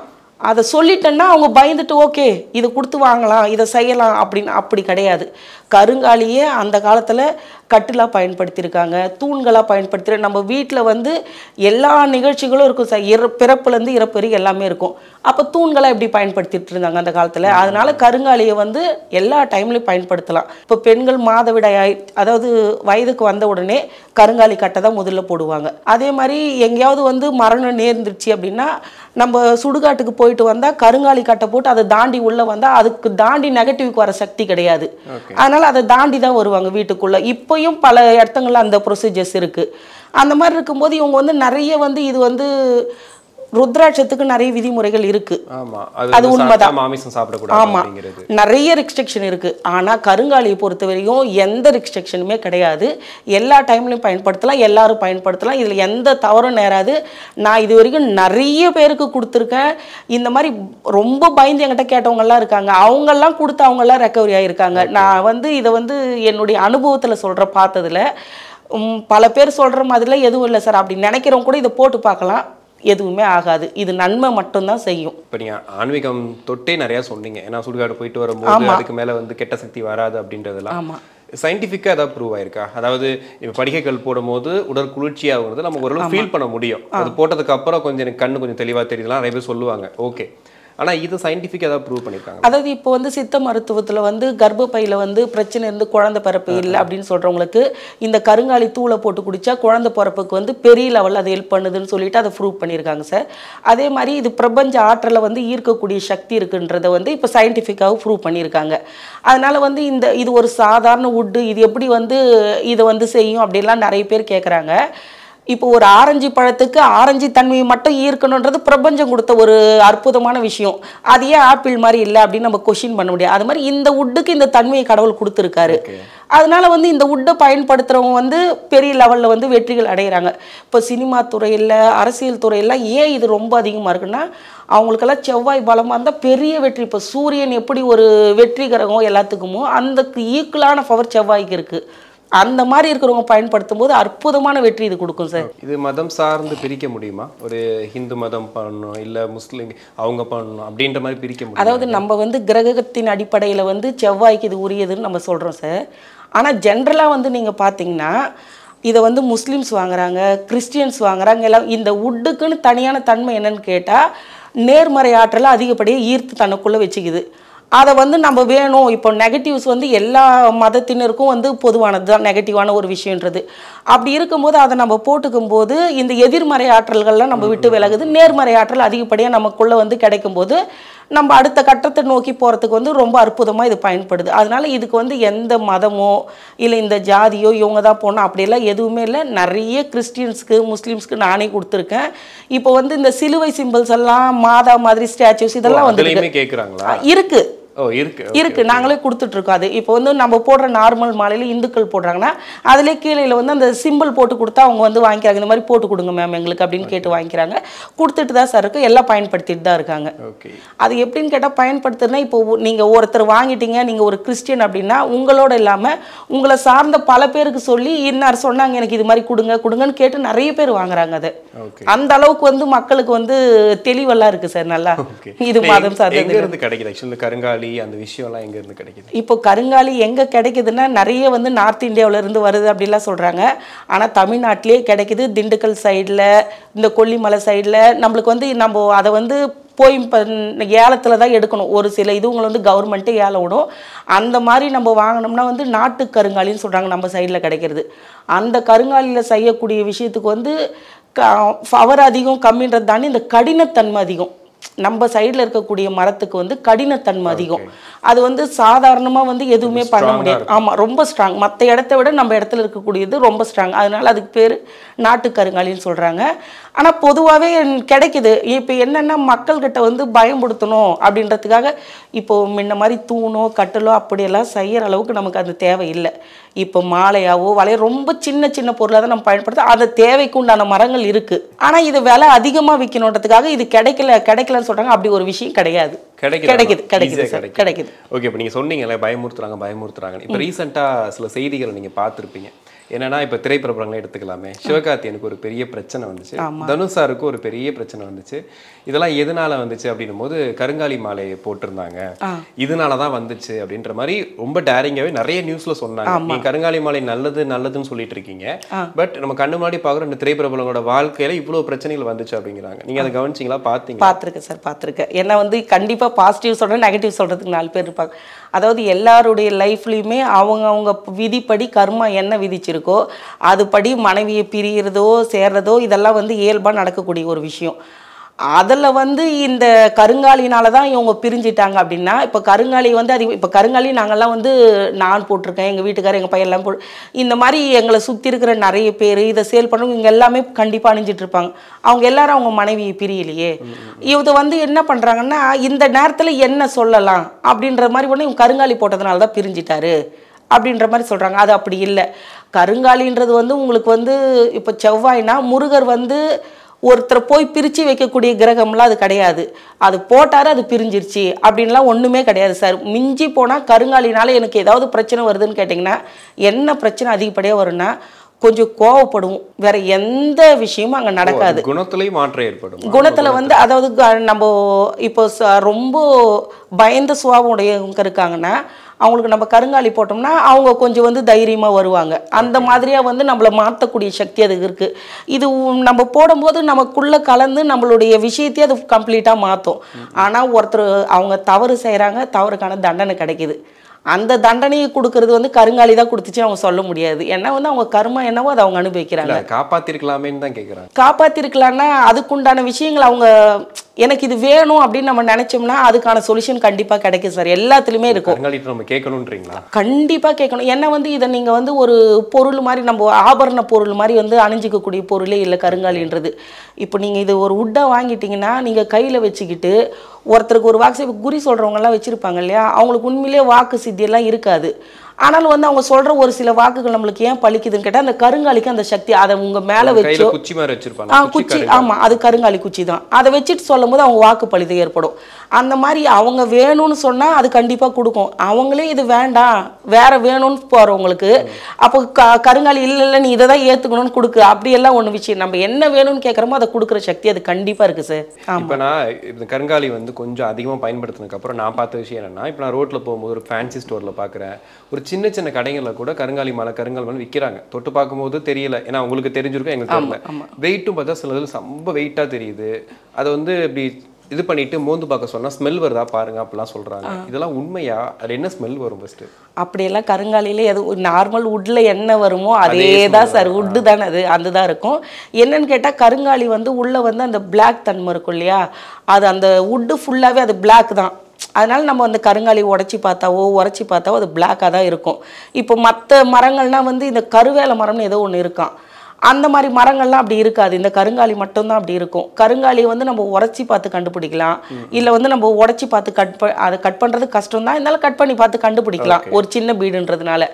அதை சொல்லிட்டேன்னா அவங்க பயந்துட்டு ஓகே இதை கொடுத்து வாங்கலாம் இதை செய்யலாம் அப்படின்னு அப்படி கிடையாது கருங்காலியே அந்த காலத்தில் கட்டிலாக பயன்படுத்தியிருக்காங்க தூண்களாக பயன்படுத்தி நம்ம வீட்டில் வந்து எல்லா நிகழ்ச்சிகளும் இருக்கும் சார் இற பிறப்புலேருந்து இறப்பு வரைக்கும் எல்லாமே இருக்கும் அப்போ தூண்களாக எப்படி பயன்படுத்திட்டு இருந்தாங்க அந்த காலத்தில் அதனால் கருங்காலியை வந்து எல்லா டைம்லையும் பயன்படுத்தலாம் இப்போ பெண்கள் மாதவிடாய் அதாவது வயதுக்கு வந்த உடனே கருங்காலி கட்டை தான் முதல்ல போடுவாங்க அதே மாதிரி எங்கேயாவது வந்து மரணம் நேர்ந்துருச்சு அப்படின்னா நம்ம சுடுகாட்டுக்கு போயிட்டு வந்தால் கருங்காலி கட்டை போட்டு அதை தாண்டி உள்ளே வந்தால் அதுக்கு தாண்டி நெகட்டிவ்க்கு வர சக்தி கிடையாது அதனால் அதனால் அதை தாண்டி தான் வருவாங்க வீட்டுக்குள்ளே இப்போயும் பல இடத்துங்களில் அந்த ப்ரொசீஜர்ஸ் இருக்குது அந்த மாதிரி இருக்கும்போது இவங்க வந்து நிறைய வந்து இது வந்து ருத்ராட்சத்துக்கு நிறைய விதிமுறைகள் இருக்கு அது உண்மைதான் ஆமா நிறைய ரெஸ்ட்ரிக்ஷன் இருக்கு ஆனா கருங்காலியை பொறுத்த எந்த ரெஸ்ட்ரிக்ஷனுமே கிடையாது எல்லா டைம்லையும் பயன்படுத்தலாம் எல்லாரும் பயன்படுத்தலாம் இதுல எந்த தவறும் நேராது நான் இது வரைக்கும் நிறைய பேருக்கு கொடுத்துருக்கேன் இந்த மாதிரி ரொம்ப பயந்து என்கிட்ட எல்லாம் இருக்காங்க எல்லாம் கொடுத்து எல்லாம் ரெக்கவரி ஆகியிருக்காங்க நான் வந்து இதை வந்து என்னுடைய அனுபவத்தில் சொல்கிற பார்த்ததுல பல பேர் சொல்கிற மாதிரிலாம் எதுவும் இல்லை சார் அப்படி நினைக்கிறவங்க கூட இதை போட்டு பார்க்கலாம் எதுவுமே ஆகாது இது நன்மை மட்டும்தான் செய்யும் இப்போ நீங்கள் ஆன்மீகம் தொட்டே நிறைய சொன்னீங்க ஏன்னா சுடுகாடு போயிட்டு வரும்போது அதுக்கு மேலே வந்து கெட்ட சக்தி வராது அப்படின்றதுலாம் ஆமாம் சயின்டிஃபிக்காக ஏதாவது ப்ரூவ் ஆயிருக்கா அதாவது இப்போ படிகைகள் போடும்போது உடல் குளிர்ச்சியாகிறது நம்ம ஓரளவு ஃபீல் பண்ண முடியும் அது போட்டதுக்கு அப்புறம் கொஞ்சம் எனக்கு கண்ணு கொஞ்சம் தெளிவாக தெரியுதுலாம் நிறைய பேர் சொல்லுவாங்க ஓகே ஆனால் இது சயின்டிஃபிக் ஏதாவது ப்ரூவ் பண்ணியிருக்காங்க அதாவது இப்போ வந்து சித்த மருத்துவத்தில் வந்து கர்ப்பப்பையில் வந்து பிரச்சனை இருந்து குழந்தை பிறப்பு இல்லை அப்படின்னு சொல்கிறவங்களுக்கு இந்த கருங்காலி தூளை போட்டு குடித்தா குழந்தை பிறப்புக்கு வந்து பெரிய லெவலில் அதை ஹெல்ப் பண்ணுதுன்னு சொல்லிட்டு அதை ப்ரூவ் பண்ணியிருக்காங்க சார் அதே மாதிரி இது பிரபஞ்ச ஆற்றலை வந்து ஈர்க்கக்கூடிய சக்தி இருக்குன்றத வந்து இப்போ சயின்டிஃபிக்காக ப்ரூவ் பண்ணியிருக்காங்க அதனால் வந்து இந்த இது ஒரு சாதாரண உட்டு இது எப்படி வந்து இதை வந்து செய்யும் அப்படின்லாம் நிறைய பேர் கேட்குறாங்க இப்போ ஒரு ஆரஞ்சு பழத்துக்கு ஆரஞ்சு தன்மையை மட்டும் ஈர்க்கணுன்றது பிரபஞ்சம் கொடுத்த ஒரு அற்புதமான விஷயம் அது ஏன் ஆப்பிள் மாதிரி இல்லை அப்படின்னு நம்ம கொஷின் பண்ண முடியாது அது மாதிரி இந்த உட்டுக்கு இந்த தன்மையை கடவுள் கொடுத்துருக்காரு அதனால வந்து இந்த உட்டை பயன்படுத்துகிறவங்க வந்து பெரிய லெவலில் வந்து வெற்றிகள் அடைகிறாங்க இப்போ சினிமா துறையில் அரசியல் துறையெல்லாம் ஏன் இது ரொம்ப அதிகமாக இருக்குன்னா அவங்களுக்கெல்லாம் செவ்வாய் பலமாக இருந்தால் பெரிய வெற்றி இப்போ சூரியன் எப்படி ஒரு வெற்றிகரகம் எல்லாத்துக்குமோ அந்த ஈக்குவலான பவர் செவ்வாய்க்கு இருக்குது அந்த மாதிரி இருக்கிறவங்க பயன்படுத்தும் போது அற்புதமான வெற்றி இது கொடுக்கும் சார் இது மதம் சார்ந்து பிரிக்க முடியுமா ஒரு ஹிந்து மதம் பண்ணணும் இல்லை முஸ்லீம் அவங்க பண்ணணும் அப்படின்ற மாதிரி பிரிக்க முடியும் அதாவது நம்ம வந்து கிரகத்தின் அடிப்படையில் வந்து செவ்வாய்க்கு இது உரியதுன்னு நம்ம சொல்கிறோம் சார் ஆனால் ஜென்ரலாக வந்து நீங்கள் பார்த்தீங்கன்னா இதை வந்து முஸ்லீம்ஸ் வாங்குறாங்க கிறிஸ்டியன்ஸ் வாங்குறாங்க எல்லாம் இந்த உட்டுக்குன்னு தனியான தன்மை என்னன்னு கேட்டால் நேர்மறை ஆற்றலை அதிகப்படியாக ஈர்த்து தனக்குள்ளே வச்சுக்குது அதை வந்து நம்ம வேணும் இப்போ நெகட்டிவ்ஸ் வந்து எல்லா மதத்தினருக்கும் வந்து பொதுவானது தான் நெகட்டிவான ஒரு விஷயன்றது அப்படி இருக்கும்போது அதை நம்ம போட்டுக்கும் போது இந்த எதிர்மறை ஆற்றல்கள்லாம் நம்ம விட்டு விலகுது நேர்மறை ஆற்றல் அதிகப்படியாக நமக்குள்ளே வந்து கிடைக்கும்போது நம்ம அடுத்த கட்டத்தை நோக்கி போகிறதுக்கு வந்து ரொம்ப அற்புதமாக இது பயன்படுது அதனால் இதுக்கு வந்து எந்த மதமோ இல்லை இந்த ஜாதியோ இவங்க தான் போனோம் அப்படியெல்லாம் எதுவுமே இல்லை நிறைய கிறிஸ்டியன்ஸ்க்கு முஸ்லீம்ஸ்க்கு நானே கொடுத்துருக்கேன் இப்போ வந்து இந்த சிலுவை சிம்பிள்ஸ் எல்லாம் மாதா மாதிரி ஸ்டாச்சுஸ் இதெல்லாம் வந்து இருக்குது இருக்கு நாங்களே கொடுத்துட்டு இருக்கோம் அது இப்போ வந்து நம்ம போடுற நார்மல் மாலையில இந்துக்கள் போடுறாங்கன்னா அதுல கீழே வந்து அந்த சிம்பிள் போட்டு கொடுத்தா அவங்க வந்து வாங்கிக்கிறாங்க இந்த மாதிரி போட்டு கொடுங்க மேம் எங்களுக்கு அப்படின்னு கேட்டு வாங்கிக்கிறாங்க கொடுத்துட்டு தான் சார் இருக்கு எல்லாம் பயன்படுத்திட்டு தான் இருக்காங்க அது எப்படின்னு கேட்டால் பயன்படுத்துனா இப்போ நீங்க ஒருத்தர் வாங்கிட்டீங்க நீங்க ஒரு கிறிஸ்டியன் அப்படின்னா உங்களோட இல்லாம உங்களை சார்ந்த பல பேருக்கு சொல்லி இன்னார் சொன்னாங்க எனக்கு இது மாதிரி கொடுங்க கொடுங்கன்னு கேட்டு நிறைய பேர் வாங்குறாங்க அது அந்த அளவுக்கு வந்து மக்களுக்கு வந்து தெளிவெல்லாம் இருக்கு சார் நல்லா இது மாதம் சார் கிடைக்குது கருங்காலி அந்த விஷயம்லாம் இருந்து கிடைக்கிது இப்போ கருங்காலி எங்கே கிடைக்குதுன்னா நிறைய வந்து நார்த் இந்தியாவிலேருந்து வருது அப்படிலாம் சொல்கிறாங்க ஆனால் தமிழ்நாட்டிலே கிடைக்குது திண்டுக்கல் சைடில் இந்த கொல்லிமலை சைடில் நம்மளுக்கு வந்து நம்ம அதை வந்து போய் இப்போ ஏலத்தில் தான் எடுக்கணும் ஒரு சில இதுவங்களை வந்து கவர்மெண்ட்டே ஏல விடும் அந்த மாதிரி நம்ம வாங்கினோம்னா வந்து நாட்டு கருங்காலின்னு சொல்கிறாங்க நம்ம சைடில் கிடைக்கிறது அந்த கருங்காலியில் செய்யக்கூடிய விஷயத்துக்கு வந்து க ஃபவர் அதிகம் கம்மின்றது தானே இந்த கடினத்தன்மை அதிகம் நம்ம சைடில் இருக்கக்கூடிய மரத்துக்கு வந்து கடினத்தன்மை அதிகம் அது வந்து சாதாரணமாக வந்து எதுவுமே பண்ண முடியாது ஆமாம் ரொம்ப ஸ்ட்ராங் மற்ற இடத்த விட நம்ம இடத்துல இருக்கக்கூடியது ரொம்ப ஸ்ட்ராங் அதனால் அதுக்கு பேர் நாட்டு கருங்காலின்னு சொல்கிறாங்க ஆனால் பொதுவாகவே கிடைக்குது இப்போ என்னென்னா மக்கள்கிட்ட வந்து பயன்படுத்தணும் அப்படின்றதுக்காக இப்போது முன்ன மாதிரி தூணோ கட்டலோ அப்படியெல்லாம் செய்கிற அளவுக்கு நமக்கு அது தேவையில்லை இப்போ மாலையாவோ வலைய ரொம்ப சின்ன சின்ன பொருளாக தான் நம்ம பயன்படுத்த அந்த தேவைக்கு உண்டான மரங்கள் இருக்குது ஆனால் இது விலை அதிகமாக விற்கணுன்றதுக்காக இது கிடைக்கல கிடைக்கலன்னு சொல்கிறாங்க அப்படி ஒரு விஷயம் கிடையாது கிடைக்குது கிடைக்குது கிடைக்குது ஓகே இப்போ நீங்கள் சொன்னீங்கல்ல பயமுறுத்துறாங்க பயமுறுத்துறாங்க இப்போ ரீசெண்டாக சில செய்திகளை நீங்கள் பார்த்துருப்பீங்க என்னன்னா இப்போ திரைப்பிரபலங்களை எடுத்துக்கலாமே சிவகார்த்தியனுக்கு ஒரு பெரிய பிரச்சனை வந்துச்சு தனுஷாருக்கு ஒரு பெரிய பிரச்சனை வந்துச்சு இதெல்லாம் எதனால வந்துச்சு அப்படின்னும் போது கருங்காலி மாலை போட்டிருந்தாங்க இதனால தான் வந்துச்சு அப்படின்ற மாதிரி ரொம்ப டேரிங்காகவே நிறைய நியூஸ்ல சொன்னாங்க நீங்கள் கருங்காலி மாலை நல்லது நல்லதுன்னு சொல்லிட்டு இருக்கீங்க பட் நம்ம கண்ணு முன்னாடி பார்க்குற இந்த திரைப்பிரபலங்களோட வாழ்க்கையில இவ்வளவு பிரச்சனைகள் வந்துச்சு அப்படிங்கிறாங்க நீங்க அதை கவனிச்சிங்களா பார்த்தீங்க பார்த்துருக்கேன் சார் பார்த்துருக்கேன் ஏன்னா வந்து கண்டிப்பா பாசிட்டிவ் சொல்கிறேன் நெகட்டிவ் சொல்கிறதுக்கு நாலு பேர் இருப்பாங்க அதாவது எல்லாருடைய லைஃப்லேயுமே அவங்க அவங்க விதிப்படி கர்மா என்ன விதிச்சிருக்கோ அதுபடி மனைவியை பிரிகிறதோ சேர்றதோ இதெல்லாம் வந்து இயல்பாக நடக்கக்கூடிய ஒரு விஷயம் அதில் வந்து இந்த கருங்காலினால தான் இவங்க பிரிஞ்சிட்டாங்க அப்படின்னா இப்போ கருங்காலி வந்து அது இப்போ கருங்காலி நாங்கள்லாம் வந்து நான் போட்டிருக்கேன் எங்கள் வீட்டுக்காரர் எங்கள் பையன்லாம் போ இந்த மாதிரி எங்களை சுற்றி இருக்கிற நிறைய பேர் இதை சேல் பண்ணவங்க இங்கே எல்லாமே கண்டிப்பாக அணிஞ்சிட்ருப்பாங்க அவங்க எல்லாரும் அவங்க மனைவி பிரியலையே இதை வந்து என்ன பண்ணுறாங்கன்னா இந்த நேரத்தில் என்ன சொல்லலாம் அப்படின்ற மாதிரி ஒன்று இவங்க கருங்காலி போட்டதுனால தான் பிரிஞ்சிட்டாரு அப்படின்ற மாதிரி சொல்கிறாங்க அது அப்படி இல்லை கருங்காலின்றது வந்து உங்களுக்கு வந்து இப்போ செவ்வாய்னா முருகர் வந்து ஒருத்தரை போய் பிரித்து வைக்கக்கூடிய கிரகம்லாம் அது கிடையாது அது போட்டார் அது பிரிஞ்சிருச்சு அப்படின்லாம் ஒன்றுமே கிடையாது சார் மிஞ்சி போனால் கருங்காலினால் எனக்கு ஏதாவது பிரச்சனை வருதுன்னு கேட்டிங்கன்னா என்ன பிரச்சனை அதிகப்படியாக வரும்னா கொஞ்சம் கோவப்படுவோம் வேற எந்த விஷயமும் அங்கே நடக்காது குணத்துலேயும் மாற்றம் ஏற்படும் குணத்தில் வந்து அதாவது நம்ம இப்போ ரொம்ப பயந்த சுவாபம் உடையவங்க இருக்காங்கன்னா அவங்களுக்கு நம்ம கருங்காலி போட்டோம்னா அவங்க கொஞ்சம் வந்து தைரியமாக வருவாங்க அந்த மாதிரியாக வந்து நம்மளை மாற்றக்கூடிய சக்தி அது இருக்குது இது நம்ம போடும்போது நமக்குள்ளே கலந்து நம்மளுடைய விஷயத்தையே அது கம்ப்ளீட்டாக மாற்றும் ஆனால் ஒருத்தர் அவங்க தவறு செய்கிறாங்க தவறுக்கான தண்டனை கிடைக்கிது அந்த தண்டனையை கொடுக்கறது வந்து கருங்காலி தான் கொடுத்துச்சு அவங்க சொல்ல முடியாது ஏன்னா வந்து அவங்க கர்மம் என்னவோ அதை அவங்க அனுபவிக்கிறாங்க காப்பாத்திருக்கலாமேன்னு தான் கேட்குறாங்க காப்பாத்திருக்கலாம்னா அதுக்குண்டான விஷயங்கள் அவங்க எனக்கு இது வேணும் அப்படின்னு நம்ம நினச்சோம்னா அதுக்கான சொல்யூஷன் கண்டிப்பாக கிடைக்கும் சார் எல்லாத்துலேயுமே இருக்கும் நம்ம கண்டிப்பாக கேட்கணும் ஏன்னா வந்து இதை நீங்கள் வந்து ஒரு பொருள் மாதிரி நம்ம ஆபரண பொருள் மாதிரி வந்து அணிஞ்சிக்கக்கூடிய பொருளே இல்லை கருங்காலின்றது இப்போ நீங்கள் இது ஒரு உட்டாக வாங்கிட்டீங்கன்னா நீங்கள் கையில் வச்சுக்கிட்டு ஒருத்தருக்கு ஒரு வாக்கு குறி எல்லாம் வச்சுருப்பாங்க இல்லையா அவங்களுக்கு உண்மையிலேயே வாக்கு சித்தியெல்லாம் இருக்காது ஆனாலும் வந்து அவங்க சொல்ற ஒரு சில வாக்குகள் நம்மளுக்கு ஏன் பழிக்குதுன்னு கேட்டால் அந்த கருங்காலிக்கு அந்த சக்தி அதை உங்க மேல வச்சு குச்சி மாதிரி வச்சிருப்பாங்க குச்சி ஆமா அது கருங்காலி குச்சி தான் அதை வச்சுட்டு சொல்லும் போது அவங்க வாக்கு பழுது ஏற்படும் அந்த மாதிரி அவங்க வேணும்னு சொன்னா அது கண்டிப்பா கொடுக்கும் அவங்களே இது வேண்டாம் வேற வேணும்னு போறவங்களுக்கு அப்போ க கருங்காலி இல்லை இல்லை நீ இதை தான் ஏத்துக்கணும்னு கொடுக்கு அப்படி எல்லாம் ஒன்று விஷயம் நம்ம என்ன வேணும்னு கேட்கறமோ அதை கொடுக்குற சக்தி அது கண்டிப்பா இருக்கு சார் இப்போ நான் இந்த கருங்காலி வந்து கொஞ்சம் அதிகமாக பயன்படுத்தினதுக்கப்புறம் நான் பார்த்த விஷயம் என்னன்னா இப்போ நான் ரோட்ல போகும்போது ஒரு ஃபேன்சி ஸ்டோர்ல பாக்குறேன் ஒரு சின்ன சின்ன கடைகளில் கூட கருங்காலி மலை கருங்கால் மலை விற்கிறாங்க தொட்டு பார்க்கும்போது தெரியல ஏன்னா உங்களுக்கு தெரிஞ்சிருக்கும் எங்களுக்கு தெரியல வெயிட்டும் பார்த்தா சில இதில் ரொம்ப வெயிட்டாக தெரியுது அதை வந்து இப்படி இது பண்ணிட்டு மோந்து பார்க்க சொன்னால் ஸ்மெல் வருதா பாருங்க அப்படிலாம் சொல்கிறாங்க இதெல்லாம் உண்மையா அது என்ன ஸ்மெல் வரும் ஃபஸ்ட்டு அப்படியெல்லாம் கருங்காலியில் எது நார்மல் உட்டில் என்ன வருமோ அதே தான் சார் உட்டு தானே அது அந்த தான் இருக்கும் என்னன்னு கேட்டால் கருங்காலி வந்து உள்ளே வந்து அந்த பிளாக் தன்மை இருக்கும் இல்லையா அது அந்த உட்டு ஃபுல்லாகவே அது பிளாக் தான் அதனால் நம்ம வந்து கருங்காலி உடச்சி பார்த்தாவோ உரைச்சி பார்த்தாவோ அது பிளாக்காக தான் இருக்கும் இப்போ மற்ற மரங்கள்னால் வந்து இந்த கருவேலை மரம்னு ஏதோ ஒன்று இருக்கான் அந்த மாதிரி மரங்கள்லாம் அப்படி இருக்காது இந்த கருங்காலி மட்டும்தான் அப்படி இருக்கும் கருங்காலியை வந்து நம்ம உரைச்சி பார்த்து கண்டுபிடிக்கலாம் இல்லை வந்து நம்ம உடச்சி பார்த்து கட் ப அதை கட் பண்ணுறது கஷ்டம் தான் இருந்தாலும் கட் பண்ணி பார்த்து கண்டுபிடிக்கலாம் ஒரு சின்ன பீடுன்றதுனால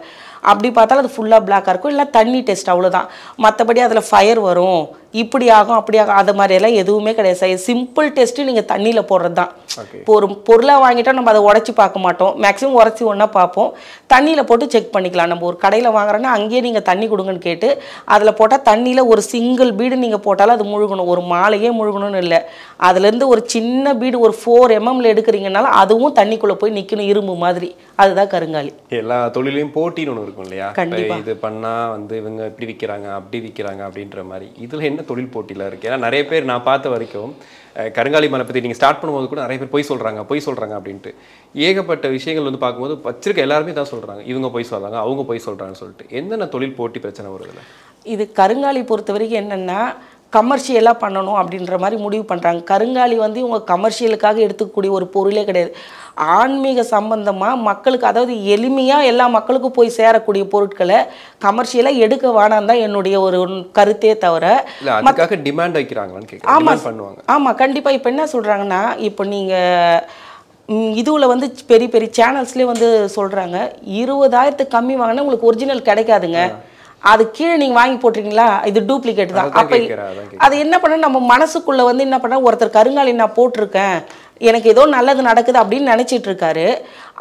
அப்படி பார்த்தாலும் அது ஃபுல்லாக பிளாக்காக இருக்கும் இல்லை தண்ணி டெஸ்ட் அவ்வளோதான் மற்றபடி அதில் ஃபயர் வரும் இப்படி ஆகும் அப்படி ஆகும் அது எல்லாம் எதுவுமே கிடையாது சிம்பிள் டெஸ்ட்டு நீங்கள் தண்ணியில் போடுறது தான் இப்போ ஒரு பொருளாக வாங்கிட்டா நம்ம அதை உடச்சி பார்க்க மாட்டோம் மேக்ஸிமம் உடச்சி ஒன்றா பார்ப்போம் தண்ணியில் போட்டு செக் பண்ணிக்கலாம் நம்ம ஒரு கடையில் வாங்குறோன்னா அங்கேயே நீங்கள் தண்ணி கொடுங்கன்னு கேட்டு அதில் போட்டால் தண்ணியில் ஒரு சிங்கிள் பீடு நீங்கள் போட்டாலும் அது முழுகணும் ஒரு மாலையே முழுகணும்னு இல்லை அதுலேருந்து ஒரு சின்ன பீடு ஒரு ஃபோர் எம்எம்ல எடுக்கிறீங்கனால அதுவும் தண்ணிக்குள்ளே போய் நிற்கணும் இரும்பு மாதிரி அதுதான் கருங்காலி எல்லா தொழிலையும் போட்டின்னு ஒன்று இருக்கும் இல்லையா இது பண்ணால் வந்து இவங்க இப்படி விற்கிறாங்க அப்படி விற்கிறாங்க அப்படின்ற மாதிரி இதில் என்ன தொழில் போட்டியில் இருக்குது ஏன்னா நிறைய பேர் நான் பார்த்த வரைக்கும் கருங்காலி மலை பற்றி நீங்கள் ஸ்டார்ட் பண்ணும்போது கூட நிறைய பேர் போய் சொல்கிறாங்க போய் சொல்கிறாங்க அப்படின்ட்டு ஏகப்பட்ட விஷயங்கள் வந்து பார்க்கும்போது வச்சிருக்க எல்லாருமே தான் சொல்கிறாங்க இவங்க போய் சொல்கிறாங்க அவங்க போய் சொல்கிறாங்கன்னு சொல்லிட்டு என்னென்ன தொழில் போட்டி பிரச்சனை வருதுல்ல இது கருங்காலி பொறுத்த வரைக்கும் என்னென்னா கமர்ஷியலாக பண்ணணும் அப்படின்ற மாதிரி முடிவு பண்ணுறாங்க கருங்காலி வந்து இவங்க கமர்ஷியலுக்காக எடுத்துக்கக்கூடிய ஒரு பொருளே கிடையாது ஆன்மீக சம்பந்தமாக மக்களுக்கு அதாவது எளிமையாக எல்லா மக்களுக்கும் போய் சேரக்கூடிய பொருட்களை கமர்ஷியலாக எடுக்க வேணாம் தான் என்னுடைய ஒரு கருத்தே தவிர டிமாண்ட் வைக்கிறாங்களான்னு ஆமாம் பண்ணுவாங்க ஆமாம் கண்டிப்பாக இப்போ என்ன சொல்கிறாங்கன்னா இப்போ நீங்கள் இதுவில் வந்து பெரிய பெரிய சேனல்ஸ்லேயே வந்து சொல்கிறாங்க இருபதாயிரத்துக்கு கம்மி வாங்கினா உங்களுக்கு ஒரிஜினல் கிடைக்காதுங்க அது கீழே நீங்கள் வாங்கி போட்டிருக்கீங்களா இது டூப்ளிகேட் தான் அப்போ அது என்ன பண்ண நம்ம மனசுக்குள்ளே வந்து என்ன பண்ண ஒருத்தர் கருங்காலி நான் போட்டிருக்கேன் எனக்கு ஏதோ நல்லது நடக்குது அப்படின்னு நினச்சிட்டு இருக்காரு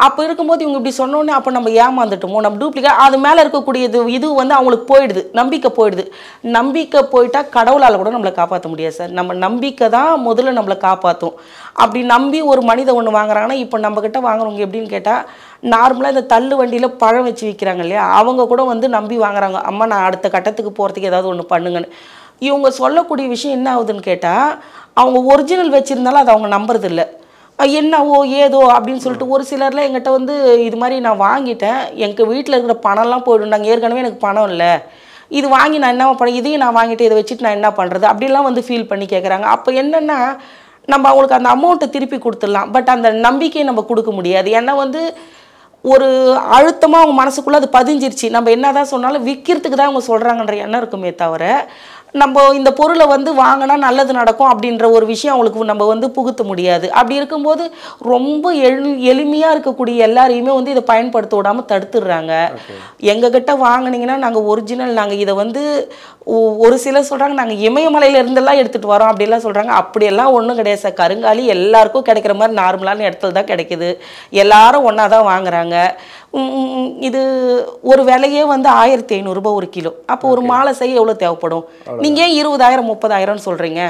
அப்போ இருக்கும்போது இவங்க இப்படி சொன்னோன்னே அப்போ நம்ம ஏமாந்துட்டோமோ நம்ம டூப்ளிகேட் அது மேலே இருக்கக்கூடியது இது வந்து அவங்களுக்கு போயிடுது நம்பிக்கை போயிடுது நம்பிக்கை போயிட்டால் கடவுளால் கூட நம்மளை காப்பாற்ற முடியாது சார் நம்ம நம்பிக்கை தான் முதல்ல நம்மளை காப்பாற்றும் அப்படி நம்பி ஒரு மனித ஒன்று வாங்குறாங்கன்னா இப்போ நம்மக்கிட்ட வாங்குறவங்க எப்படின்னு கேட்டால் நார்மலாக இந்த தள்ளு வண்டியில் பழம் வச்சு விற்கிறாங்க இல்லையா அவங்க கூட வந்து நம்பி வாங்குறாங்க அம்மா நான் அடுத்த கட்டத்துக்கு போகிறதுக்கு ஏதாவது ஒன்று பண்ணுங்கன்னு இவங்க சொல்லக்கூடிய விஷயம் என்ன ஆகுதுன்னு கேட்டால் அவங்க ஒரிஜினல் வச்சுருந்தாலும் அதை அவங்க இல்லை என்னவோ ஏதோ அப்படின்னு சொல்லிட்டு ஒரு சிலரில் எங்கிட்ட வந்து இது மாதிரி நான் வாங்கிட்டேன் எங்கள் வீட்டில் இருக்கிற பணம்லாம் போய்டும் நாங்கள் ஏற்கனவே எனக்கு பணம் இல்லை இது வாங்கி நான் என்ன பண்ண இதையும் நான் வாங்கிட்டு இதை வச்சுட்டு நான் என்ன பண்ணுறது அப்படிலாம் வந்து ஃபீல் பண்ணி கேட்குறாங்க அப்போ என்னென்னா நம்ம அவங்களுக்கு அந்த அமௌண்ட்டை திருப்பி கொடுத்துடலாம் பட் அந்த நம்பிக்கையை நம்ம கொடுக்க முடியாது ஏன்னா வந்து ஒரு அழுத்தமாக அவங்க மனசுக்குள்ளே அது பதிஞ்சிருச்சு நம்ம என்ன தான் சொன்னாலும் விற்கிறதுக்கு தான் அவங்க சொல்கிறாங்கன்ற எண்ணம் இருக்குமே தவிர நம்ம இந்த பொருளை வந்து வாங்கினா நல்லது நடக்கும் அப்படின்ற ஒரு விஷயம் அவங்களுக்கு நம்ம வந்து புகுத்த முடியாது அப்படி இருக்கும்போது ரொம்ப எளி எளிமையாக இருக்கக்கூடிய எல்லாரையுமே வந்து இதை பயன்படுத்த விடாமல் தடுத்துடுறாங்க எங்ககிட்ட வாங்கினீங்கன்னா நாங்கள் ஒரிஜினல் நாங்கள் இதை வந்து ஒரு சிலர் சொல்கிறாங்க நாங்கள் இமயமலையிலேருந்தெல்லாம் எடுத்துகிட்டு வரோம் அப்படிலாம் சொல்கிறாங்க அப்படியெல்லாம் ஒன்றும் கிடையாது சார் கருங்காலி எல்லாருக்கும் கிடைக்கிற மாதிரி நார்மலான இடத்துல தான் கிடைக்கிது எல்லாரும் ஒன்றா தான் வாங்குறாங்க இது ஒரு விலையே வந்து ஆயிரத்தி ஐநூறுரூபா ஒரு கிலோ அப்போ ஒரு மாலை செய்ய எவ்வளோ தேவைப்படும் நீங்கள் ஏன் இருபதாயிரம் முப்பதாயிரம்னு சொல்கிறீங்க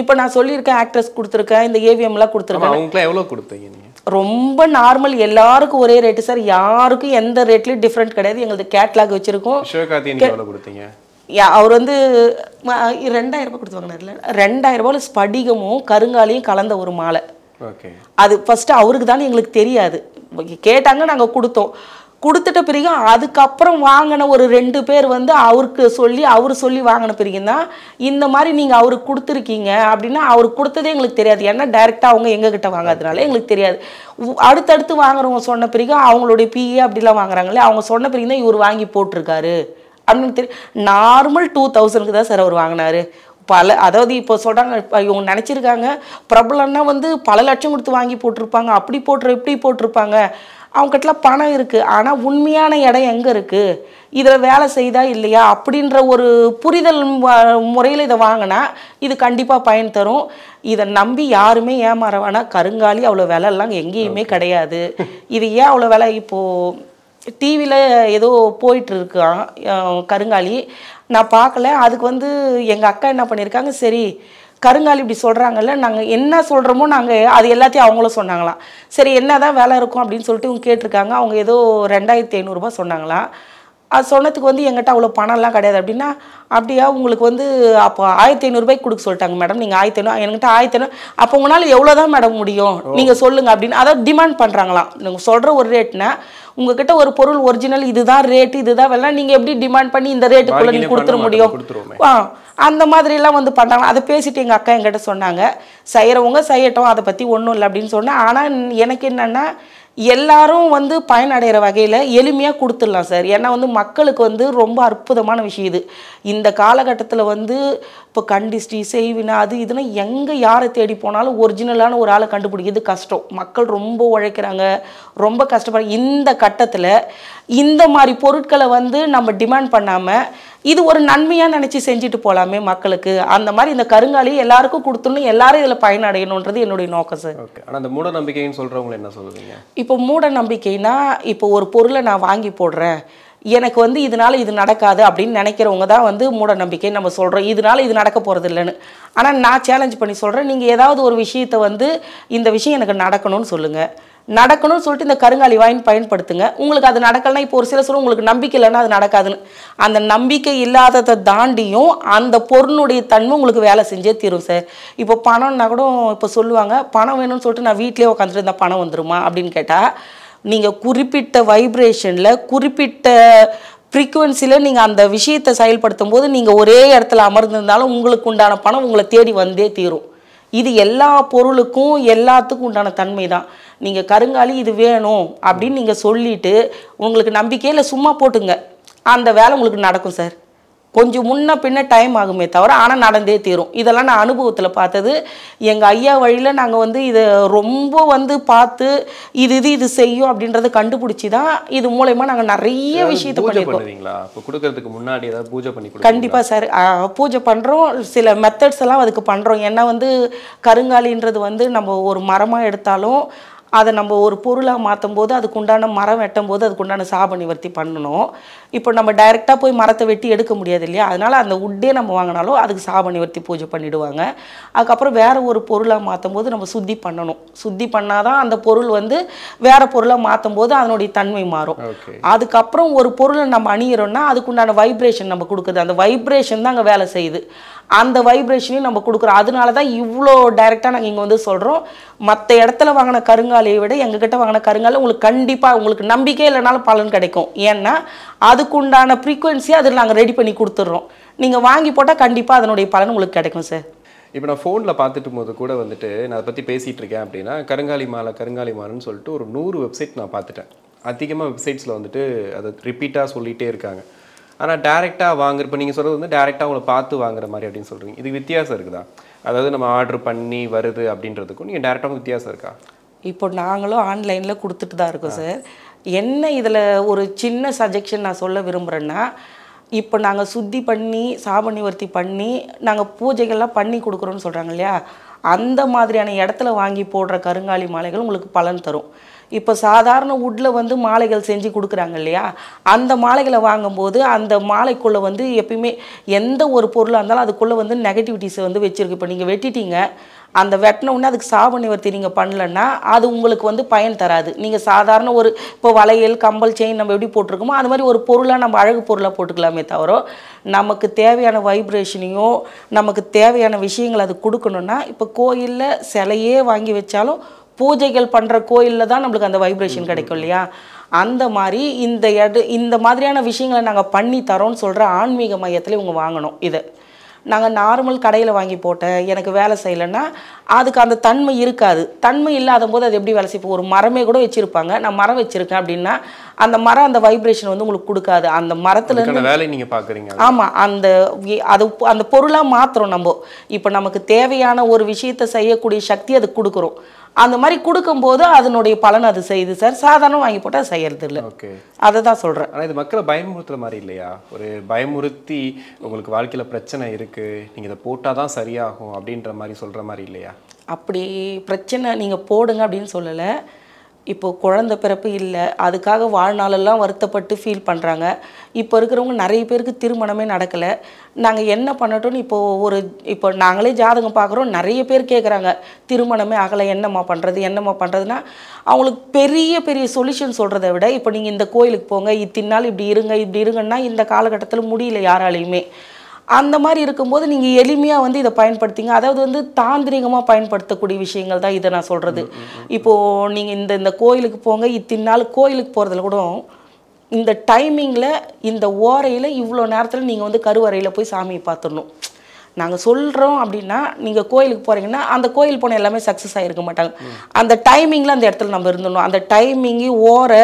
இப்போ நான் சொல்லியிருக்கேன் ஆக்ட்ரஸ் கொடுத்துருக்கேன் இந்த ஏவிஎம்லாம் கொடுத்துருக்கேன் எவ்வளோ கொடுத்தீங்க ரொம்ப நார்மல் எல்லாருக்கும் ஒரே ரேட்டு சார் யாருக்கும் எந்த ரேட்லையும் டிஃப்ரெண்ட் கிடையாது எங்களுக்கு கேட்லாக் வச்சுருக்கோம் அவர் வந்து ரெண்டாயிரம் ரூபாய் கொடுத்து ரெண்டாயிரம் ரூபாயில் ஸ்படிகமும் கருங்காலையும் கலந்த ஒரு மாலை அது ஃபஸ்ட்டு அவருக்கு தானே எங்களுக்கு தெரியாது கேட்டாங்க நாங்கள் கொடுத்தோம் கொடுத்துட்ட பிறகு அதுக்கப்புறம் வாங்கின ஒரு ரெண்டு பேர் வந்து அவருக்கு சொல்லி அவர் சொல்லி வாங்கின பிறகு தான் இந்த மாதிரி நீங்கள் அவருக்கு கொடுத்துருக்கீங்க அப்படின்னா அவர் கொடுத்ததே எங்களுக்கு தெரியாது ஏன்னா டைரெக்டாக அவங்க எங்ககிட்ட வாங்காதனால எங்களுக்கு தெரியாது அடுத்தடுத்து வாங்குறவங்க சொன்ன பிறகு அவங்களுடைய பிஏ அப்படிலாம் வாங்குறாங்களே அவங்க சொன்ன பிறகு தான் இவர் வாங்கி போட்டிருக்காரு அப்படின்னு தெரியும் நார்மல் டூ தௌசண்ட்க்கு தான் சார் அவர் வாங்கினாரு பல அதாவது இப்போ சொல்கிறாங்க இவங்க நினச்சிருக்காங்க பிரபலம்னா வந்து பல லட்சம் கொடுத்து வாங்கி போட்டிருப்பாங்க அப்படி போட்டுரு இப்படி போட்டிருப்பாங்க அவங்ககிட்டலாம் பணம் இருக்குது ஆனால் உண்மையான இடம் எங்கே இருக்குது இதில் வேலை செய்தா இல்லையா அப்படின்ற ஒரு புரிதல் முறையில் இதை வாங்கினா இது கண்டிப்பாக பயன் தரும் இதை நம்பி யாருமே ஏமாற வேணா கருங்காலி அவ்வளோ விலைலாம் எங்கேயுமே கிடையாது இது ஏன் அவ்வளோ விலை இப்போது டிவியில் ஏதோ போயிட்டுருக்கான் கருங்காலி நான் பார்க்கல அதுக்கு வந்து எங்கள் அக்கா என்ன பண்ணியிருக்காங்க சரி கருங்காலி இப்படி சொல்கிறாங்கல்ல நாங்கள் என்ன சொல்கிறோமோ நாங்கள் அது எல்லாத்தையும் அவங்களும் சொன்னாங்களாம் சரி என்ன தான் வேலை இருக்கும் அப்படின்னு சொல்லிட்டு இவங்க கேட்டிருக்காங்க அவங்க ஏதோ ரெண்டாயிரத்தி ஐநூறுரூபா சொன்னாங்களாம் அது சொன்னதுக்கு வந்து எங்கிட்ட அவ்வளோ பணம்லாம் கிடையாது அப்படின்னா அப்படியா உங்களுக்கு வந்து அப்போ ஆயிரத்தி ஐநூறுரூபாய்க்கு கொடுக்க சொல்லிட்டாங்க மேடம் நீங்கள் ஆயிரத்தி ஐநூறு எங்கிட்ட ஆயிரத்தி ஐநூறு அப்போ உங்களால் எவ்வளோ தான் மேடம் முடியும் நீங்கள் சொல்லுங்கள் அப்படின்னு அதாவது டிமாண்ட் பண்ணுறாங்களாம் நீங்கள் சொல்கிற ஒரு ரேட்னா உங்ககிட்ட ஒரு பொருள் ஒரிஜினல் இதுதான் ரேட் இதுதான் வேணா நீங்க எப்படி டிமாண்ட் பண்ணி இந்த ரேட்டுக்குள்ள நீங்க கொடுத்துட முடியும் அந்த மாதிரிலாம் வந்து பண்ணாங்க அதை பேசிட்டு எங்க அக்கா என்கிட்ட சொன்னாங்க செய்யறவங்க செய்யட்டும் அதை பத்தி ஒன்றும் இல்லை அப்படின்னு சொன்னேன் ஆனா எனக்கு என்னன்னா எல்லாரும் வந்து பயனடைகிற வகையில் எளிமையாக கொடுத்துடலாம் சார் ஏன்னா வந்து மக்களுக்கு வந்து ரொம்ப அற்புதமான விஷயம் இது இந்த காலகட்டத்தில் வந்து இப்போ கண்டிஸ்டி செய்வினா அது இதுனா எங்கே யாரை தேடி போனாலும் ஒரிஜினலான ஒரு ஆளை கண்டுபிடிக்கிறது கஷ்டம் மக்கள் ரொம்ப உழைக்கிறாங்க ரொம்ப கஷ்டப்படுற இந்த கட்டத்தில் இந்த மாதிரி பொருட்களை வந்து நம்ம டிமாண்ட் பண்ணாமல் இது ஒரு நன்மையாக நினச்சி செஞ்சுட்டு போகலாமே மக்களுக்கு அந்த மாதிரி இந்த கருங்காலி எல்லாருக்கும் கொடுத்துன்னு எல்லாரும் இதில் பயனடையணுன்றது என்னுடைய நோக்கம் சார் ஆனால் அந்த மூட நம்பிக்கைன்னு சொல்கிறவங்க என்ன சொல்லுவீங்க இப்போ மூட நம்பிக்கைனா இப்போ ஒரு பொருளை நான் வாங்கி போடுறேன் எனக்கு வந்து இதனால் இது நடக்காது அப்படின்னு நினைக்கிறவங்க தான் வந்து மூட நம்பிக்கை நம்ம சொல்கிறோம் இதனால் இது நடக்க போகிறது இல்லைன்னு ஆனால் நான் சேலஞ்ச் பண்ணி சொல்கிறேன் நீங்கள் ஏதாவது ஒரு விஷயத்தை வந்து இந்த விஷயம் எனக்கு நடக்கணும்னு சொல்லுங்கள் நடக்கணும்னு சொல்லிட்டு இந்த கருங்காலி வாயின் பயன்படுத்துங்க உங்களுக்கு அது நடக்கலைன்னா இப்போ ஒரு சில சொல்ல உங்களுக்கு நம்பிக்கை இல்லைன்னா அது நடக்காதுன்னு அந்த நம்பிக்கை இல்லாததை தாண்டியும் அந்த பொருளுடைய தன்மை உங்களுக்கு வேலை செஞ்சே தீரும் சார் இப்போ பணம்னா கூட இப்போ சொல்லுவாங்க பணம் வேணும்னு சொல்லிட்டு நான் வீட்லேயே உட்காந்துட்டு இருந்தால் பணம் வந்துருமா அப்படின்னு கேட்டால் நீங்கள் குறிப்பிட்ட வைப்ரேஷனில் குறிப்பிட்ட ஃப்ரீக்குவென்சியில் நீங்கள் அந்த விஷயத்தை செயல்படுத்தும் போது நீங்கள் ஒரே இடத்துல அமர்ந்திருந்தாலும் உங்களுக்கு உண்டான பணம் உங்களை தேடி வந்தே தீரும் இது எல்லா பொருளுக்கும் எல்லாத்துக்கும் உண்டான தன்மை தான் நீங்கள் கருங்காலி இது வேணும் அப்படின்னு நீங்கள் சொல்லிவிட்டு உங்களுக்கு நம்பிக்கையில் சும்மா போட்டுங்க அந்த வேலை உங்களுக்கு நடக்கும் சார் கொஞ்சம் முன்ன பின்ன டைம் ஆகுமே தவிர ஆனால் நடந்தே தீரும் இதெல்லாம் நான் அனுபவத்தில் பார்த்தது எங்கள் ஐயா வழியில் நாங்கள் வந்து இதை ரொம்ப வந்து பார்த்து இது இது இது செய்யும் அப்படின்றத கண்டுபிடிச்சி தான் இது மூலயமா நாங்கள் நிறைய விஷயத்தை பண்ணியிருக்கோம் முன்னாடி ஏதாவது பூஜை பண்ணி கண்டிப்பாக சார் பூஜை பண்ணுறோம் சில மெத்தட்ஸ் எல்லாம் அதுக்கு பண்ணுறோம் ஏன்னா வந்து கருங்காலின்றது வந்து நம்ம ஒரு மரமாக எடுத்தாலும் அதை நம்ம ஒரு பொருளாக மாற்றும் போது அதுக்கு உண்டான மரம் வெட்டும் போது அதுக்கு உண்டான சாப நிவர்த்தி பண்ணணும் இப்போ நம்ம டைரெக்டாக போய் மரத்தை வெட்டி எடுக்க முடியாது இல்லையா அதனால் அந்த உட்டே நம்ம வாங்கினாலும் அதுக்கு சாப நிவர்த்தி பூஜை பண்ணிவிடுவாங்க அதுக்கப்புறம் வேறு ஒரு பொருளாக மாற்றும் போது நம்ம சுத்தி பண்ணணும் சுத்தி பண்ணால் தான் அந்த பொருள் வந்து வேறு பொருளாக மாற்றும் போது அதனுடைய தன்மை மாறும் அதுக்கப்புறம் ஒரு பொருளை நம்ம அணியிறோன்னா அதுக்குண்டான வைப்ரேஷன் நம்ம கொடுக்குது அந்த வைப்ரேஷன் தான் அங்கே வேலை செய்யுது அந்த வைப்ரேஷனையும் நம்ம கொடுக்குறோம் அதனால தான் இவ்வளோ டைரெக்டாக நாங்கள் இங்கே வந்து சொல்கிறோம் மற்ற இடத்துல வாங்கின கருங்காலையை விட எங்ககிட்ட வாங்கின கருங்காலை உங்களுக்கு கண்டிப்பாக உங்களுக்கு நம்பிக்கை இல்லைனாலும் பலன் கிடைக்கும் ஏன்னா அதுக்குண்டான ஃப்ரீக்குவென்சியை அதில் நாங்கள் ரெடி பண்ணி கொடுத்துட்றோம் நீங்கள் வாங்கி போட்டால் கண்டிப்பாக அதனுடைய பலன் உங்களுக்கு கிடைக்கும் சார் இப்போ நான் ஃபோனில் பார்த்துட்டு போது கூட வந்துட்டு நான் அதை பற்றி பேசிகிட்டு இருக்கேன் அப்படின்னா கருங்காலி மாலை கருங்காலி மாலைன்னு சொல்லிட்டு ஒரு நூறு வெப்சைட் நான் பார்த்துட்டேன் அதிகமாக வெப்சைட்ஸில் வந்துட்டு அதை ரிப்பீட்டாக சொல்லிகிட்டே இருக்காங்க ஆனால் டேரெக்டாக வாங்குற இப்போ நீங்கள் சொல்கிறது வந்து டேரெக்டாக உங்களை பார்த்து வாங்குற மாதிரி அப்படின்னு சொல்கிறீங்க இது வித்தியாசம் இருக்குதா அதாவது நம்ம ஆர்டர் பண்ணி வருது அப்படின்றதுக்கும் நீங்கள் டேரெக்டாக வித்தியாசம் இருக்கா இப்போ நாங்களும் ஆன்லைனில் கொடுத்துட்டு தான் இருக்கோம் சார் என்ன இதில் ஒரு சின்ன சஜெக்ஷன் நான் சொல்ல விரும்புகிறேன்னா இப்போ நாங்கள் சுத்தி பண்ணி வர்த்தி பண்ணி நாங்கள் பூஜைகள்லாம் பண்ணி கொடுக்குறோன்னு சொல்கிறாங்க இல்லையா அந்த மாதிரியான இடத்துல வாங்கி போடுற கருங்காலி மாலைகள் உங்களுக்கு பலன் தரும் இப்போ சாதாரண உட்ல வந்து மாலைகள் செஞ்சு கொடுக்குறாங்க இல்லையா அந்த மாலைகளை வாங்கும்போது அந்த மாலைக்குள்ளே வந்து எப்பயுமே எந்த ஒரு பொருளாக இருந்தாலும் அதுக்குள்ளே வந்து நெகட்டிவிட்டிஸை வந்து வச்சுருக்கு இப்போ நீங்கள் வெட்டிட்டீங்க அந்த உடனே அதுக்கு சாப நிவர்த்தி நீங்கள் பண்ணலன்னா அது உங்களுக்கு வந்து பயன் தராது நீங்கள் சாதாரண ஒரு இப்போ வளையல் கம்பல் செயின் நம்ம எப்படி போட்டிருக்கோமோ அது மாதிரி ஒரு பொருளாக நம்ம அழகு பொருளாக போட்டுக்கலாமே தவிர நமக்கு தேவையான வைப்ரேஷனையும் நமக்கு தேவையான விஷயங்கள் அது கொடுக்கணுன்னா இப்போ கோயிலில் சிலையே வாங்கி வச்சாலும் பூஜைகள் பண்ணுற கோயிலில் தான் நம்மளுக்கு அந்த வைப்ரேஷன் கிடைக்கும் இல்லையா அந்த மாதிரி இந்த எடு இந்த மாதிரியான விஷயங்களை நாங்கள் பண்ணி தரோன்னு சொல்கிற ஆன்மீக மையத்தில் இவங்க வாங்கணும் இது நாங்கள் நார்மல் கடையில் வாங்கி போட்டேன் எனக்கு வேலை செய்யலைன்னா அதுக்கு அந்த தன்மை இருக்காது தன்மை இல்லாத போது அது எப்படி வேலை செய்யும் ஒரு மரமே கூட வச்சுருப்பாங்க நான் மரம் வச்சுருக்கேன் அப்படின்னா அந்த மரம் அந்த வைப்ரேஷன் வந்து உங்களுக்கு கொடுக்காது அந்த மரத்தில் வேலை நீங்கள் பார்க்குறீங்க ஆமாம் அந்த அது அந்த பொருளாக மாத்திரம் நம்ம இப்போ நமக்கு தேவையான ஒரு விஷயத்தை செய்யக்கூடிய சக்தி அது கொடுக்குறோம் அந்த மாதிரி கொடுக்கும்போது அதனுடைய பலன் அது செய்யுது சார் சாதாரணம் வாங்கி போட்டால் செய்யறது இல்லை ஓகே அதை தான் சொல்கிறேன் ஆனால் இது மக்களை பயமுறுத்துற மாதிரி இல்லையா ஒரு பயமுறுத்தி உங்களுக்கு வாழ்க்கையில் பிரச்சனை இருக்குது நீங்கள் இதை போட்டால் தான் சரியாகும் அப்படின்ற மாதிரி சொல்கிற மாதிரி இல்லையா அப்படி பிரச்சனை நீங்கள் போடுங்க அப்படின்னு சொல்லலை இப்போது குழந்த பிறப்பு இல்லை அதுக்காக வாழ்நாளெல்லாம் வருத்தப்பட்டு ஃபீல் பண்ணுறாங்க இப்போ இருக்கிறவங்க நிறைய பேருக்கு திருமணமே நடக்கலை நாங்கள் என்ன பண்ணட்டோன்னு இப்போது ஒரு இப்போ நாங்களே ஜாதகம் பார்க்குறோம் நிறைய பேர் கேட்குறாங்க திருமணமே ஆகலை என்னம்மா பண்ணுறது என்னம்மா பண்ணுறதுன்னா அவங்களுக்கு பெரிய பெரிய சொல்யூஷன் சொல்கிறத விட இப்போ நீங்கள் இந்த கோயிலுக்கு போங்க இத்தின் நாள் இப்படி இருங்க இப்படி இருங்கன்னா இந்த காலகட்டத்தில் முடியல யாராலையுமே அந்த மாதிரி இருக்கும்போது நீங்கள் எளிமையாக வந்து இதை பயன்படுத்திங்க அதாவது வந்து தாந்திரிகமாக பயன்படுத்தக்கூடிய விஷயங்கள் தான் இதை நான் சொல்கிறது இப்போது நீங்கள் இந்த இந்த கோயிலுக்கு போங்க இத்தின் நாள் கோயிலுக்கு போகிறதுல கூட இந்த டைமிங்கில் இந்த ஓரையில் இவ்வளோ நேரத்தில் நீங்கள் வந்து கருவறையில் போய் சாமியை பார்த்துடணும் நாங்கள் சொல்கிறோம் அப்படின்னா நீங்கள் கோயிலுக்கு போகிறீங்கன்னா அந்த கோயில் போன எல்லாமே சக்ஸஸ் ஆகிருக்க மாட்டாங்க அந்த டைமிங்கில் அந்த இடத்துல நம்ம இருந்துடணும் அந்த டைமிங்கு ஓரை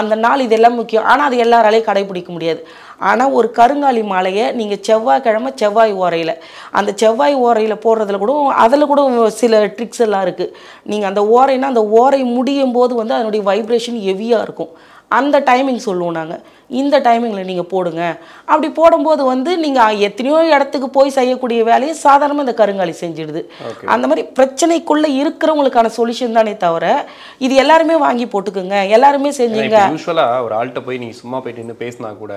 அந்த நாள் இதெல்லாம் முக்கியம் ஆனால் அது எல்லாராலையும் கடைபிடிக்க முடியாது ஆனால் ஒரு கருங்காலி மாலையை நீங்கள் செவ்வாய்க்கிழமை செவ்வாய் ஓரையில் அந்த செவ்வாய் ஓரையில் போடுறதுல கூட அதில் கூட சில ட்ரிக்ஸ் எல்லாம் இருக்குது நீங்கள் அந்த ஓரைனா அந்த ஓரை முடியும் போது வந்து அதனுடைய வைப்ரேஷன் ஹெவியாக இருக்கும் அந்த டைமிங் சொல்லுவோம் நாங்கள் இந்த டைமிங்கில் நீங்கள் போடுங்க அப்படி போடும்போது வந்து நீங்கள் எத்தனையோ இடத்துக்கு போய் செய்யக்கூடிய வேலையை சாதாரணமாக இந்த கருங்காலி செஞ்சிடுது அந்த மாதிரி பிரச்சனைக்குள்ளே இருக்கிறவங்களுக்கான சொல்யூஷன் தானே தவிர இது எல்லாருமே வாங்கி போட்டுக்குங்க எல்லாருமே செஞ்சீங்க யூஸ்வலாக ஒரு ஆள்கிட்ட போய் நீங்கள் சும்மா போயிட்டு பேசினா கூட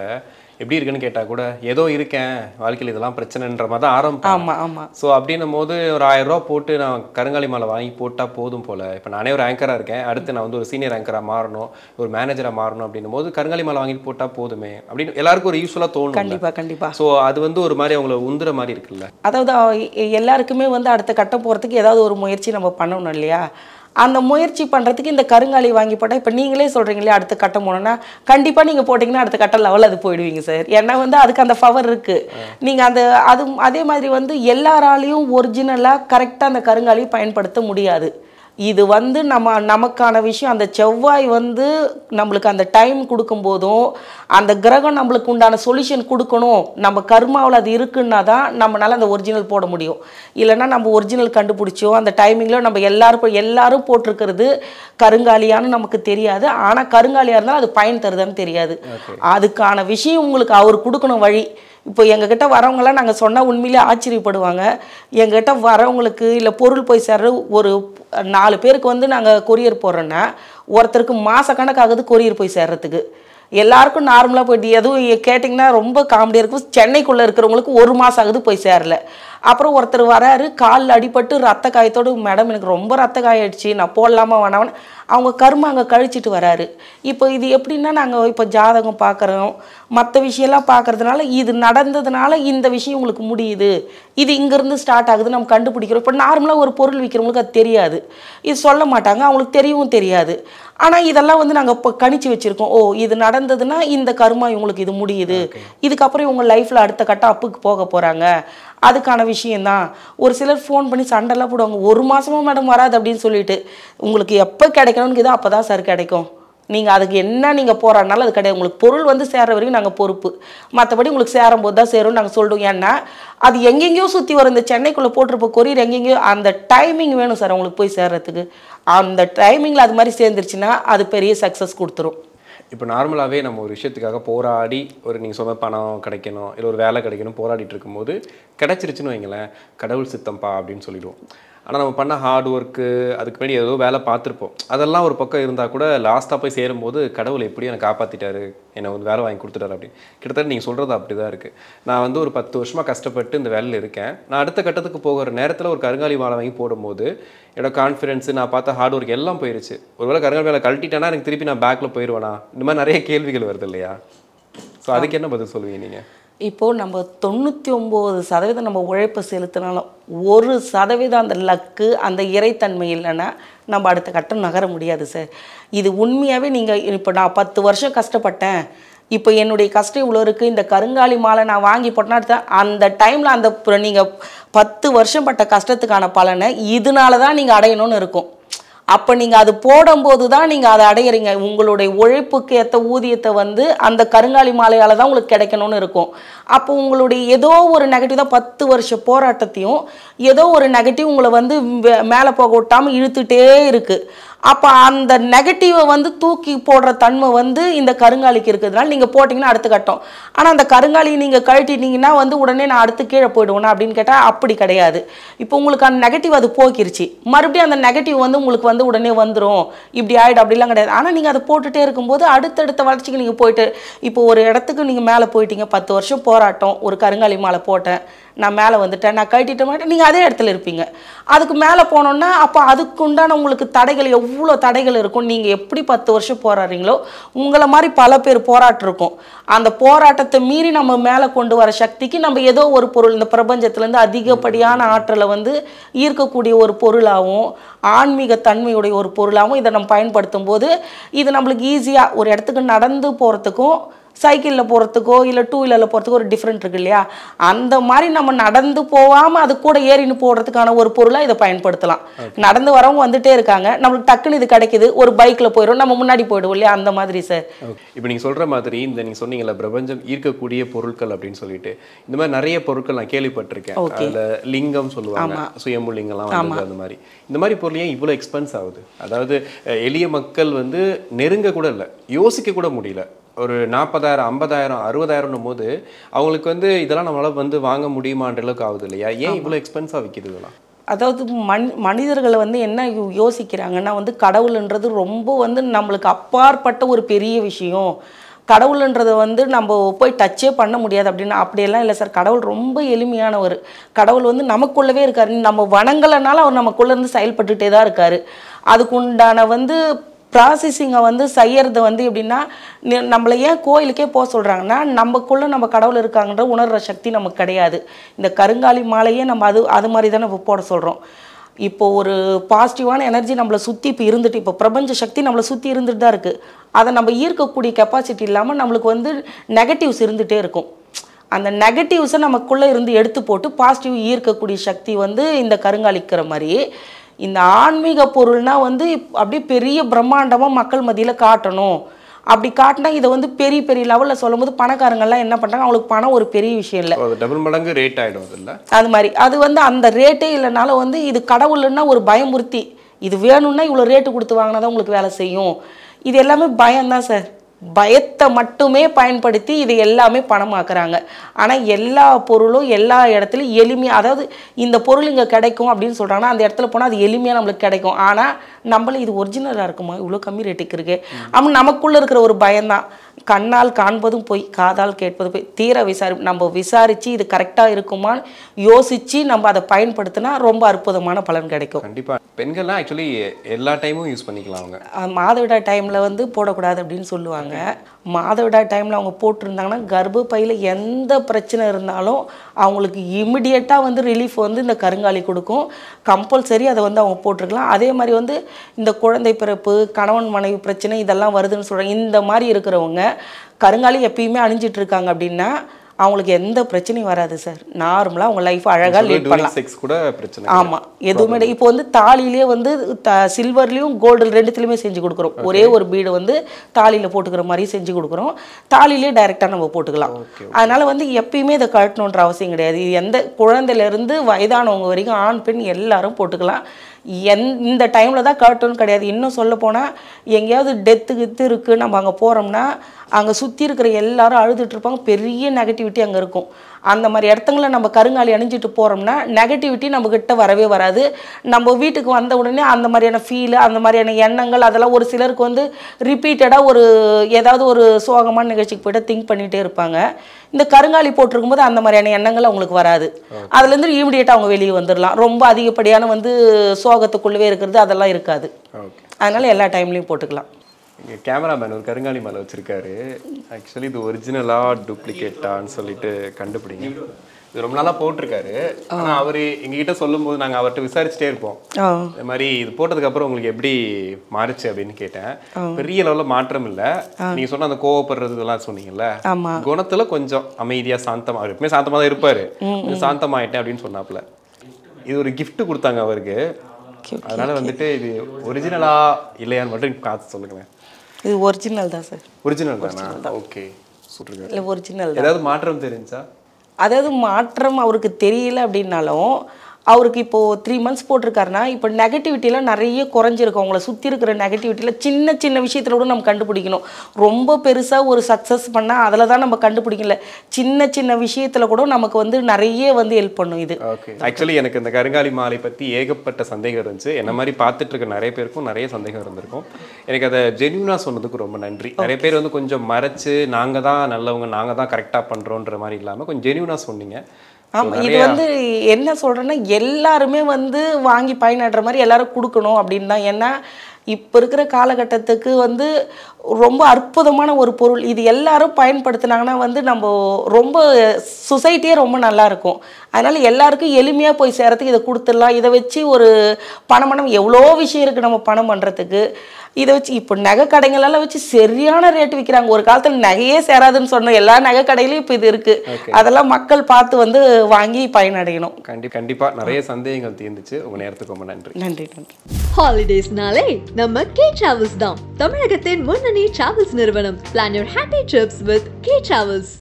எப்படி இருக்குன்னு கேட்டால் கூட ஏதோ இருக்கேன் வாழ்க்கையில் இதெல்லாம் பிரச்சனைன்ற மாதிரி தான் ஆரம்பம் ஆமாம் ஆமாம் ஸோ அப்படின்னும் போது ஒரு ரூபா போட்டு நான் கருங்காலி மாலை வாங்கி போட்டால் போதும் போல் இப்போ நானே ஒரு ஆங்கராக இருக்கேன் அடுத்து நான் வந்து ஒரு சீனியர் ஆங்கராக மாறணும் ஒரு மேனேஜராக மாறணும் அப்படின்னும் போது கருங்காலி மாலை வாங்கிட்டு போட்டால் போதுமே அப்படின்னு எல்லாருக்கும் ஒரு யூஸ்ஃபுல்லாக தோணும் கண்டிப்பாக கண்டிப்பாக ஸோ அது வந்து ஒரு மாதிரி அவங்கள உந்துற மாதிரி இருக்குல்ல அதாவது எல்லாருக்குமே வந்து அடுத்த கட்டம் போகிறதுக்கு ஏதாவது ஒரு முயற்சி நம்ம பண்ணணும் இல்லையா அந்த முயற்சி பண்ணுறதுக்கு இந்த கருங்காலி வாங்கி போட்டால் இப்போ நீங்களே சொல்கிறீங்களே அடுத்த கட்டம் போனோன்னா கண்டிப்பாக நீங்கள் போட்டிங்கன்னா அடுத்த கட்ட லெவல் அது போயிடுவீங்க சார் ஏன்னா வந்து அதுக்கு அந்த பவர் இருக்குது நீங்கள் அந்த அது அதே மாதிரி வந்து எல்லாராலையும் ஒரிஜினலாக கரெக்டாக அந்த கருங்காலியை பயன்படுத்த முடியாது இது வந்து நம்ம நமக்கான விஷயம் அந்த செவ்வாய் வந்து நம்மளுக்கு அந்த டைம் கொடுக்கும்போதும் அந்த கிரகம் நம்மளுக்கு உண்டான சொல்யூஷன் கொடுக்கணும் நம்ம கர்மாவில் அது இருக்குன்னா தான் நம்மளால் அந்த ஒரிஜினல் போட முடியும் இல்லைனா நம்ம ஒரிஜினல் கண்டுபிடிச்சோம் அந்த டைமிங்கில் நம்ம எல்லாரும் எல்லாரும் போட்டிருக்கிறது கருங்காலியான்னு நமக்கு தெரியாது ஆனால் கருங்காலியாக இருந்தாலும் அது பயன் தருதான்னு தெரியாது அதுக்கான விஷயம் உங்களுக்கு அவர் கொடுக்கணும் வழி இப்போ எங்ககிட்ட வரவங்களாம் நாங்கள் சொன்னால் உண்மையிலே ஆச்சரியப்படுவாங்க எங்ககிட்ட வரவங்களுக்கு இல்லை பொருள் போய் சேர்ற ஒரு நாலு பேருக்கு வந்து நாங்கள் கொரியர் போடுறோன்னா ஒருத்தருக்கு மாதக்கணக்காகுது கொரியர் போய் சேர்றதுக்கு எல்லாருக்கும் நார்மலாக போயிட்டு எதுவும் கேட்டிங்கன்னா ரொம்ப காமெடியாக இருக்கும் சென்னைக்குள்ளே இருக்கிறவங்களுக்கு ஒரு மாதம் ஆகுது போய் சேரல அப்புறம் ஒருத்தர் வராரு காலில் அடிபட்டு ரத்த காயத்தோடு மேடம் எனக்கு ரொம்ப ரத்த காயிடுச்சு நான் போடலாமா வேணாம்னு அவங்க கரும அங்கே கழிச்சிட்டு வராரு இப்போ இது எப்படின்னா நாங்கள் இப்போ ஜாதகம் பார்க்குறோம் மற்ற விஷயம்லாம் பார்க்குறதுனால இது நடந்ததுனால இந்த விஷயம் உங்களுக்கு முடியுது இது இங்கேருந்து ஸ்டார்ட் ஆகுது நம்ம கண்டுபிடிக்கிறோம் இப்போ நார்மலாக ஒரு பொருள் விற்கிறவங்களுக்கு அது தெரியாது இது சொல்ல மாட்டாங்க அவங்களுக்கு தெரியவும் தெரியாது ஆனால் இதெல்லாம் வந்து நாங்கள் இப்போ கணிச்சு வச்சுருக்கோம் ஓ இது நடந்ததுன்னா இந்த கருமா இவங்களுக்கு இது முடியுது இதுக்கப்புறம் இவங்க லைஃப்பில் அடுத்த கட்டம் அப்புக்கு போக போகிறாங்க அதுக்கான விஷயந்தான் ஒரு சிலர் ஃபோன் பண்ணி சண்டைலாம் போடுவாங்க ஒரு மாதமும் மேடம் வராது அப்படின்னு சொல்லிட்டு உங்களுக்கு எப்போ கிடைக்கணும்னு அப்போ தான் சார் கிடைக்கும் நீங்கள் அதுக்கு என்ன நீங்கள் போராடினாலும் அது கிடையாது உங்களுக்கு பொருள் வந்து சேர்ற வரைக்கும் நாங்கள் பொறுப்பு மற்றபடி உங்களுக்கு சேரும்போது தான் சேரும் நாங்கள் சொல்கிறோம் ஏன்னா அது எங்கெங்கேயோ சுற்றி வரும் இந்த சென்னைக்குள்ளே போட்டிருப்ப கொரியர் எங்கெங்கேயோ அந்த டைமிங் வேணும் சார் உங்களுக்கு போய் சேர்றதுக்கு அந்த டைமிங்கில் அது மாதிரி சேர்ந்துருச்சுன்னா அது பெரிய சக்ஸஸ் கொடுத்துரும் இப்போ நார்மலாகவே நம்ம ஒரு விஷயத்துக்காக போராடி ஒரு நீங்கள் சொன்ன பணம் கிடைக்கணும் இல்லை ஒரு வேலை கிடைக்கணும் போராடிட்டு இருக்கும்போது கிடச்சிருச்சுன்னு வைங்களேன் கடவுள் சித்தம்பா அப்படின்னு சொல்லிடுவோம் ஆனால் நம்ம பண்ண ஹார்ட் ஒர்க்கு அதுக்கு முன்னாடி ஏதோ வேலை பார்த்துருப்போம் அதெல்லாம் ஒரு பக்கம் இருந்தால் கூட லாஸ்ட்டாக போய் சேரும்போது கடவுள் எப்படி எனக்கு காப்பாற்றிட்டாரு என்னை வந்து வேலை வாங்கி கொடுத்துட்டாரு அப்படின்னு கிட்டத்தட்ட நீங்கள் சொல்கிறது அப்படி தான் இருக்குது நான் வந்து ஒரு பத்து வருஷமாக கஷ்டப்பட்டு இந்த வேலையில் இருக்கேன் நான் அடுத்த கட்டத்துக்கு போகிற நேரத்தில் ஒரு கருங்காலி மாலை வாங்கி போடும்போது என்னோடய கான்ஃபிடென்ஸு நான் பார்த்த ஹார்ட் ஒர்க் எல்லாம் போயிருச்சு வேலை கருங்காலி மேலே கழட்டிட்டேன்னா எனக்கு திருப்பி நான் பேக்கில் போயிடுவேனா இந்த மாதிரி நிறைய கேள்விகள் வருது இல்லையா ஸோ அதுக்கு என்ன பதில் சொல்லுவீங்க நீங்கள் இப்போது நம்ம தொண்ணூற்றி ஒம்பது சதவீதம் நம்ம உழைப்பு செலுத்தினாலும் ஒரு சதவீதம் அந்த லக்கு அந்த இறைத்தன்மை இல்லைன்னா நம்ம அடுத்த கட்டம் நகர முடியாது சார் இது உண்மையாகவே நீங்கள் இப்போ நான் பத்து வருஷம் கஷ்டப்பட்டேன் இப்போ என்னுடைய கஷ்டம் இவ்வளோ இருக்குது இந்த கருங்காலி மாலை நான் வாங்கி போட்டேன்னா அந்த டைமில் அந்த நீங்கள் பத்து வருஷம் பட்ட கஷ்டத்துக்கான பலனை இதனால தான் நீங்கள் அடையணும்னு இருக்கும் அப்போ நீங்கள் அது போடும்போது தான் நீங்கள் அதை அடையிறீங்க உங்களுடைய உழைப்புக்கு ஏற்ற ஊதியத்தை வந்து அந்த கருங்காலி மாலையால் தான் உங்களுக்கு கிடைக்கணும்னு இருக்கும் அப்போ உங்களுடைய ஏதோ ஒரு நெகட்டிவ் தான் பத்து வருஷ போராட்டத்தையும் ஏதோ ஒரு நெகட்டிவ் உங்களை வந்து மேலே போக விட்டாமல் இழுத்துட்டே இருக்குது அப்போ அந்த நெகட்டிவை வந்து தூக்கி போடுற தன்மை வந்து இந்த கருங்காலிக்கு இருக்கிறதுனால நீங்கள் போட்டிங்கன்னா அடுத்த கட்டம் ஆனால் அந்த கருங்காலியை நீங்கள் கழட்டிட்டீங்கன்னா வந்து உடனே நான் அடுத்து கீழே போயிடுவேனா அப்படின்னு கேட்டால் அப்படி கிடையாது இப்போ உங்களுக்கு அந்த நெகட்டிவ் அது போக்கிருச்சு மறுபடியும் அந்த நெகட்டிவ் வந்து உங்களுக்கு வந்து உடனே வந்துடும் இப்படி ஆகிடும் அப்படிலாம் கிடையாது ஆனால் நீங்கள் அதை போட்டுகிட்டே இருக்கும்போது அடுத்தடுத்த வளர்ச்சிக்கு நீங்கள் போயிட்டு இப்போ ஒரு இடத்துக்கு நீங்கள் மேலே போயிட்டீங்க பத்து வருஷம் போராட்டம் ஒரு கருங்காலி மேலே போட்டேன் நான் மேலே வந்துட்டேன் நான் கட்டிட்ட மாட்டேன் நீங்கள் அதே இடத்துல இருப்பீங்க அதுக்கு மேலே போனோன்னா அப்போ அதுக்கு உண்டான உங்களுக்கு தடைகள் எவ்வளோ தடைகள் இருக்கும் நீங்கள் எப்படி பத்து வருஷம் போராடுறீங்களோ உங்களை மாதிரி பல பேர் போராட்டம் இருக்கும் அந்த போராட்டத்தை மீறி நம்ம மேலே கொண்டு வர சக்திக்கு நம்ம ஏதோ ஒரு பொருள் இந்த பிரபஞ்சத்துலேருந்து அதிகப்படியான ஆற்றலை வந்து ஈர்க்கக்கூடிய ஒரு பொருளாகவும் ஆன்மீக தன்மையுடைய ஒரு பொருளாகவும் இதை நம்ம பயன்படுத்தும் போது இது நம்மளுக்கு ஈஸியாக ஒரு இடத்துக்கு நடந்து போகிறதுக்கும் சைக்கிளில் போகிறதுக்கோ இல்லை டூ வீலரில் போகிறதுக்கோ ஒரு டிஃப்ரெண்ட் இருக்கு இல்லையா அந்த மாதிரி நம்ம நடந்து போகாமல் அது கூட ஏறின்னு போடுறதுக்கான ஒரு பொருளாக இதை பயன்படுத்தலாம் நடந்து வரவங்க வந்துட்டே இருக்காங்க நம்மளுக்கு டக்குன்னு இது கிடைக்குது ஒரு பைக்கில் போயிடும் நம்ம முன்னாடி போயிடுவோம் இல்லையா அந்த மாதிரி சார் இப்போ நீங்கள் சொல்கிற மாதிரி இந்த நீங்கள் சொன்னீங்கல்ல பிரபஞ்சம் ஈர்க்கக்கூடிய பொருட்கள் அப்படின்னு சொல்லிட்டு இந்த மாதிரி நிறைய பொருட்கள் நான் கேள்விப்பட்டிருக்கேன் லிங்கம் சொல்லுவாங்க சுயம்புலிங்கெல்லாம் வந்து அந்த மாதிரி இந்த மாதிரி பொருள் ஏன் இவ்வளோ எக்ஸ்பென்ஸ் ஆகுது அதாவது எளிய மக்கள் வந்து நெருங்க கூட இல்லை யோசிக்க கூட முடியல ஒரு நாற்பதாயிரம் ஐம்பதாயிரம் அறுபதாயிரம்னும் போது அவங்களுக்கு வந்து இதெல்லாம் நம்மளால் வந்து வாங்க முடியுமான்ற அளவுக்கு ஆகுது இல்லையா ஏன் இவ்வளோ எக்ஸ்பென்ஸாக விற்கிது இதெல்லாம் அதாவது மண் மனிதர்களை வந்து என்ன யோசிக்கிறாங்கன்னா வந்து கடவுள்ன்றது ரொம்ப வந்து நம்மளுக்கு அப்பாற்பட்ட ஒரு பெரிய விஷயம் கடவுள்ன்றதை வந்து நம்ம போய் டச்சே பண்ண முடியாது அப்படின்னு அப்படியெல்லாம் இல்லை சார் கடவுள் ரொம்ப எளிமையானவர் கடவுள் வந்து நமக்குள்ளவே இருக்கார் நம்ம வணங்கலைனால அவர் நமக்குள்ளேருந்து செயல்பட்டுகிட்டே தான் இருக்கார் அதுக்குண்டான வந்து ப்ராசஸிங்கை வந்து செய்யறது வந்து எப்படின்னா நம்மளை ஏன் கோயிலுக்கே போக சொல்கிறாங்கன்னா நமக்குள்ளே நம்ம கடவுள் இருக்காங்கன்ற உணர்கிற சக்தி நமக்கு கிடையாது இந்த கருங்காலி மாலையே நம்ம அது அது மாதிரி தானே போட சொல்கிறோம் இப்போ ஒரு பாசிட்டிவான எனர்ஜி நம்மளை சுற்றி இப்போ இருந்துட்டு இப்போ பிரபஞ்ச சக்தி நம்மளை சுற்றி இருந்துட்டு தான் இருக்குது அதை நம்ம ஈர்க்கக்கூடிய கெப்பாசிட்டி இல்லாமல் நம்மளுக்கு வந்து நெகட்டிவ்ஸ் இருந்துகிட்டே இருக்கும் அந்த நெகட்டிவ்ஸை நமக்குள்ளே இருந்து எடுத்து போட்டு பாசிட்டிவ் ஈர்க்கக்கூடிய சக்தி வந்து இந்த கருங்காலிக்கிற மாதிரி இந்த ஆன்மீக பொருள்னால் வந்து அப்படியே பெரிய பிரம்மாண்டமாக மக்கள் மத்தியில் காட்டணும் அப்படி காட்டினா இதை வந்து பெரிய பெரிய லெவலில் சொல்லும்போது பணக்காரங்கள்லாம் என்ன பண்ணுறாங்க அவங்களுக்கு பணம் ஒரு பெரிய விஷயம் இல்லை டபுள் மடங்கு ரேட் ஆகிடும் இல்லை அது மாதிரி அது வந்து அந்த ரேட்டே இல்லைனாலும் வந்து இது கடவுள்னா ஒரு பயமுறுத்தி இது வேணும்னா இவ்வளோ ரேட்டு கொடுத்து வாங்கினா தான் உங்களுக்கு வேலை செய்யும் இது எல்லாமே பயம்தான் சார் பயத்தை மட்டுமே பயன்படுத்தி இது எல்லாமே பணமாக்குறாங்க ஆனால் எல்லா பொருளும் எல்லா இடத்துலையும் எளிமையாக அதாவது இந்த பொருள் இங்கே கிடைக்கும் அப்படின்னு சொல்கிறாங்கன்னா அந்த இடத்துல போனால் அது எளிமையாக நம்மளுக்கு கிடைக்கும் ஆனால் நம்மளும் இது ஒரிஜினலாக இருக்குமா இவ்வளோ கம்மி ரேட்டுக்கு இருக்குது அப்படின்னு நமக்குள்ளே இருக்கிற ஒரு பயம்தான் கண்ணால் காண்பதும் போய் காதால் கேட்பதும் போய் தீர விசாரி நம்ம விசாரித்து இது கரெக்டாக இருக்குமான்னு யோசித்து நம்ம அதை பயன்படுத்தினா ரொம்ப அற்புதமான பலன் கிடைக்கும் கண்டிப்பாக பெண்கள்லாம் ஆக்சுவலி எல்லா டைமும் யூஸ் பண்ணிக்கலாம் அவங்க மாதவிடா டைமில் வந்து போடக்கூடாது அப்படின்னு சொல்லுவாங்க மாதவிடா டைமில் அவங்க போட்டிருந்தாங்கன்னா கர்ப்பப்பையில் எந்த பிரச்சனை இருந்தாலும் அவங்களுக்கு இமிடியட்டாக வந்து ரிலீஃப் வந்து இந்த கருங்காலி கொடுக்கும் கம்பல்சரி அதை வந்து அவங்க போட்டிருக்கலாம் அதே மாதிரி வந்து இந்த குழந்தை பிறப்பு கணவன் மனைவி பிரச்சனை இதெல்லாம் வருதுன்னு சொல்கிறாங்க இந்த மாதிரி இருக்கிறவங்க கருங்காலி எப்பயுமே அணிஞ்சிட்ருக்காங்க அப்படின்னா அவங்களுக்கு எந்த பிரச்சனையும் வராது சார் நார்மலாக அவங்க லைஃப் அழகாக லீட் பண்ணலாம் செக்ஸ் கூட பிரச்சனை ஆமாம் எதுவுமே இப்போ வந்து தாலிலேயே வந்து த சில்வர்லேயும் கோல்டு ரெண்டுத்துலையுமே செஞ்சு கொடுக்குறோம் ஒரே ஒரு பீடு வந்து தாலியில் போட்டுக்கிற மாதிரி செஞ்சு கொடுக்குறோம் தாலிலேயே டைரெக்டாக நம்ம போட்டுக்கலாம் அதனால் வந்து எப்பயுமே இதை கட்டணுன்ற அவசியம் கிடையாது எந்த குழந்தையிலேருந்து வயதானவங்க வரைக்கும் ஆண் பெண் எல்லாரும் போட்டுக்கலாம் எந் இந்த டைமில் தான் கர்ட்டுன்னு கிடையாது இன்னும் சொல்ல போனால் எங்கேயாவது டெத்து கித்து இருக்குது நம்ம அங்கே போகிறோம்னா அங்கே சுற்றி இருக்கிற எல்லாரும் அழுதுட்டு இருப்பாங்க பெரிய நெகட்டிவிட்டி அங்கே இருக்கும் அந்த மாதிரி இடத்துங்கள நம்ம கருங்காலி அணிஞ்சிட்டு போகிறோம்னா நெகட்டிவிட்டி நம்மக்கிட்ட வரவே வராது நம்ம வீட்டுக்கு வந்த உடனே அந்த மாதிரியான ஃபீலு அந்த மாதிரியான எண்ணங்கள் அதெல்லாம் ஒரு சிலருக்கு வந்து ரிப்பீட்டடாக ஒரு ஏதாவது ஒரு சோகமான நிகழ்ச்சிக்கு போய்ட்டு திங்க் பண்ணிகிட்டே இருப்பாங்க இந்த கருங்காலி போட்டிருக்கும் போது அந்த மாதிரியான எண்ணங்கள் அவங்களுக்கு வராது அதுலேருந்து இமீடியட்டாக அவங்க வெளியே வந்துடலாம் ரொம்ப அதிகப்படியான வந்து சோகத்துக்குள்ளவே இருக்கிறது அதெல்லாம் இருக்காது அதனால் எல்லா டைம்லேயும் போட்டுக்கலாம் இங்கே கேமராமேன் ஒரு கருங்காலி மேலே வச்சுருக்காரு ஆக்சுவலி இது ஒரிஜினலாக டூப்ளிகேட்டான்னு சொல்லிட்டு கண்டுபிடிங்க இது ரொம்ப நாளாக போட்டிருக்காரு ஆனால் அவர் எங்ககிட்ட சொல்லும்போது நாங்கள் அவர்கிட்ட விசாரிச்சுட்டே இருப்போம் இது மாதிரி இது போட்டதுக்கப்புறம் உங்களுக்கு எப்படி மாறுச்சு அப்படின்னு கேட்டேன் பெரிய லெவலில் மாற்றம் இல்லை நீங்கள் சொன்ன அந்த கோவப்படுறது இதெல்லாம் சொன்னீங்கல்ல குணத்தில் கொஞ்சம் அமைதியாக சாந்தமாக எப்பவுமே சாந்தமாக தான் இருப்பார் சாந்தமாயிட்டேன் அப்படின்னு சொன்னாப்புல இது ஒரு கிஃப்ட் கொடுத்தாங்க அவருக்கு அதனால வந்துட்டு இது ஒரிஜினலா இல்லையான்னு மட்டும் காத்து சொல்லுங்களேன் இது ஒரிஜினல் தான் சார் ஒரிஜினல் தானா ஓகே இல்லை ஒரிஜினல் ஏதாவது மாற்றம் தெரிஞ்சா அதாவது மாற்றம் அவருக்கு தெரியல அப்படின்னாலும் அவருக்கு இப்போது த்ரீ மந்த்ஸ் போட்டிருக்காருன்னா இப்போ நெகட்டிவிட்டிலாம் நிறைய குறைஞ்சிருக்கும் அவங்கள சுற்றி இருக்கிற நெகட்டிவிட்டியில் சின்ன சின்ன விஷயத்தில் கூட நம்ம கண்டுபிடிக்கணும் ரொம்ப பெருசாக ஒரு சக்ஸஸ் பண்ணால் அதில் தான் நம்ம கண்டுபிடிக்கல சின்ன சின்ன விஷயத்தில் கூட நமக்கு வந்து நிறைய வந்து ஹெல்ப் பண்ணும் இது ஓகே ஆக்சுவலி எனக்கு இந்த கருங்காலி மாலை பற்றி ஏகப்பட்ட சந்தேகம் இருந்துச்சு என்ன மாதிரி பார்த்துட்டு இருக்க நிறைய பேருக்கும் நிறைய சந்தேகம் இருந்திருக்கும் எனக்கு அதை ஜென்யூனாக சொன்னதுக்கு ரொம்ப நன்றி நிறைய பேர் வந்து கொஞ்சம் மறைச்சு நாங்கள் தான் நல்லவங்க நாங்கள் தான் கரெக்டாக பண்ணுறோன்ற மாதிரி இல்லாமல் கொஞ்சம் ஜென்யூனாக சொன்னீங்க ஆமாம் இது வந்து என்ன சொல்கிறேன்னா எல்லாருமே வந்து வாங்கி பயனாடுற மாதிரி எல்லாரும் கொடுக்கணும் அப்படின்னு தான் ஏன்னா இப்போ இருக்கிற காலகட்டத்துக்கு வந்து ரொம்ப அற்புதமான ஒரு பொருள் இது எல்லாரும் பயன்படுத்தினாங்கன்னா வந்து நம்ம ரொம்ப சொசைட்டியே ரொம்ப நல்லாயிருக்கும் அதனால் எல்லாருக்கும் எளிமையாக போய் சேரத்துக்கு இதை கொடுத்துடலாம் இதை வச்சு ஒரு பணம் பணம் எவ்வளோ விஷயம் இருக்குது நம்ம பணம் பண்ணுறதுக்கு இதை வச்சு இப்போ நகை கடைங்களெல்லாம் வச்சு சரியான ரேட் விற்கிறாங்க ஒரு காலத்தில் நகையே சேராதுன்னு சொன்ன எல்லா நகை கடையிலையும் இப்போ இது இருக்குது அதெல்லாம் மக்கள் பார்த்து வந்து வாங்கி பயனடையணும் கண்டிப்பாக கண்டிப்பாக நிறைய சந்தேகங்கள் தீர்ந்துச்சு உங்க நேரத்துக்கு ரொம்ப நன்றி நன்றி நன்றி ஹாலிடேஸ்னாலே நம்ம கே டிராவல்ஸ் தான் தமிழகத்தின் முன்னணி டிராவல்ஸ் நிறுவனம் plan your happy trips with K travels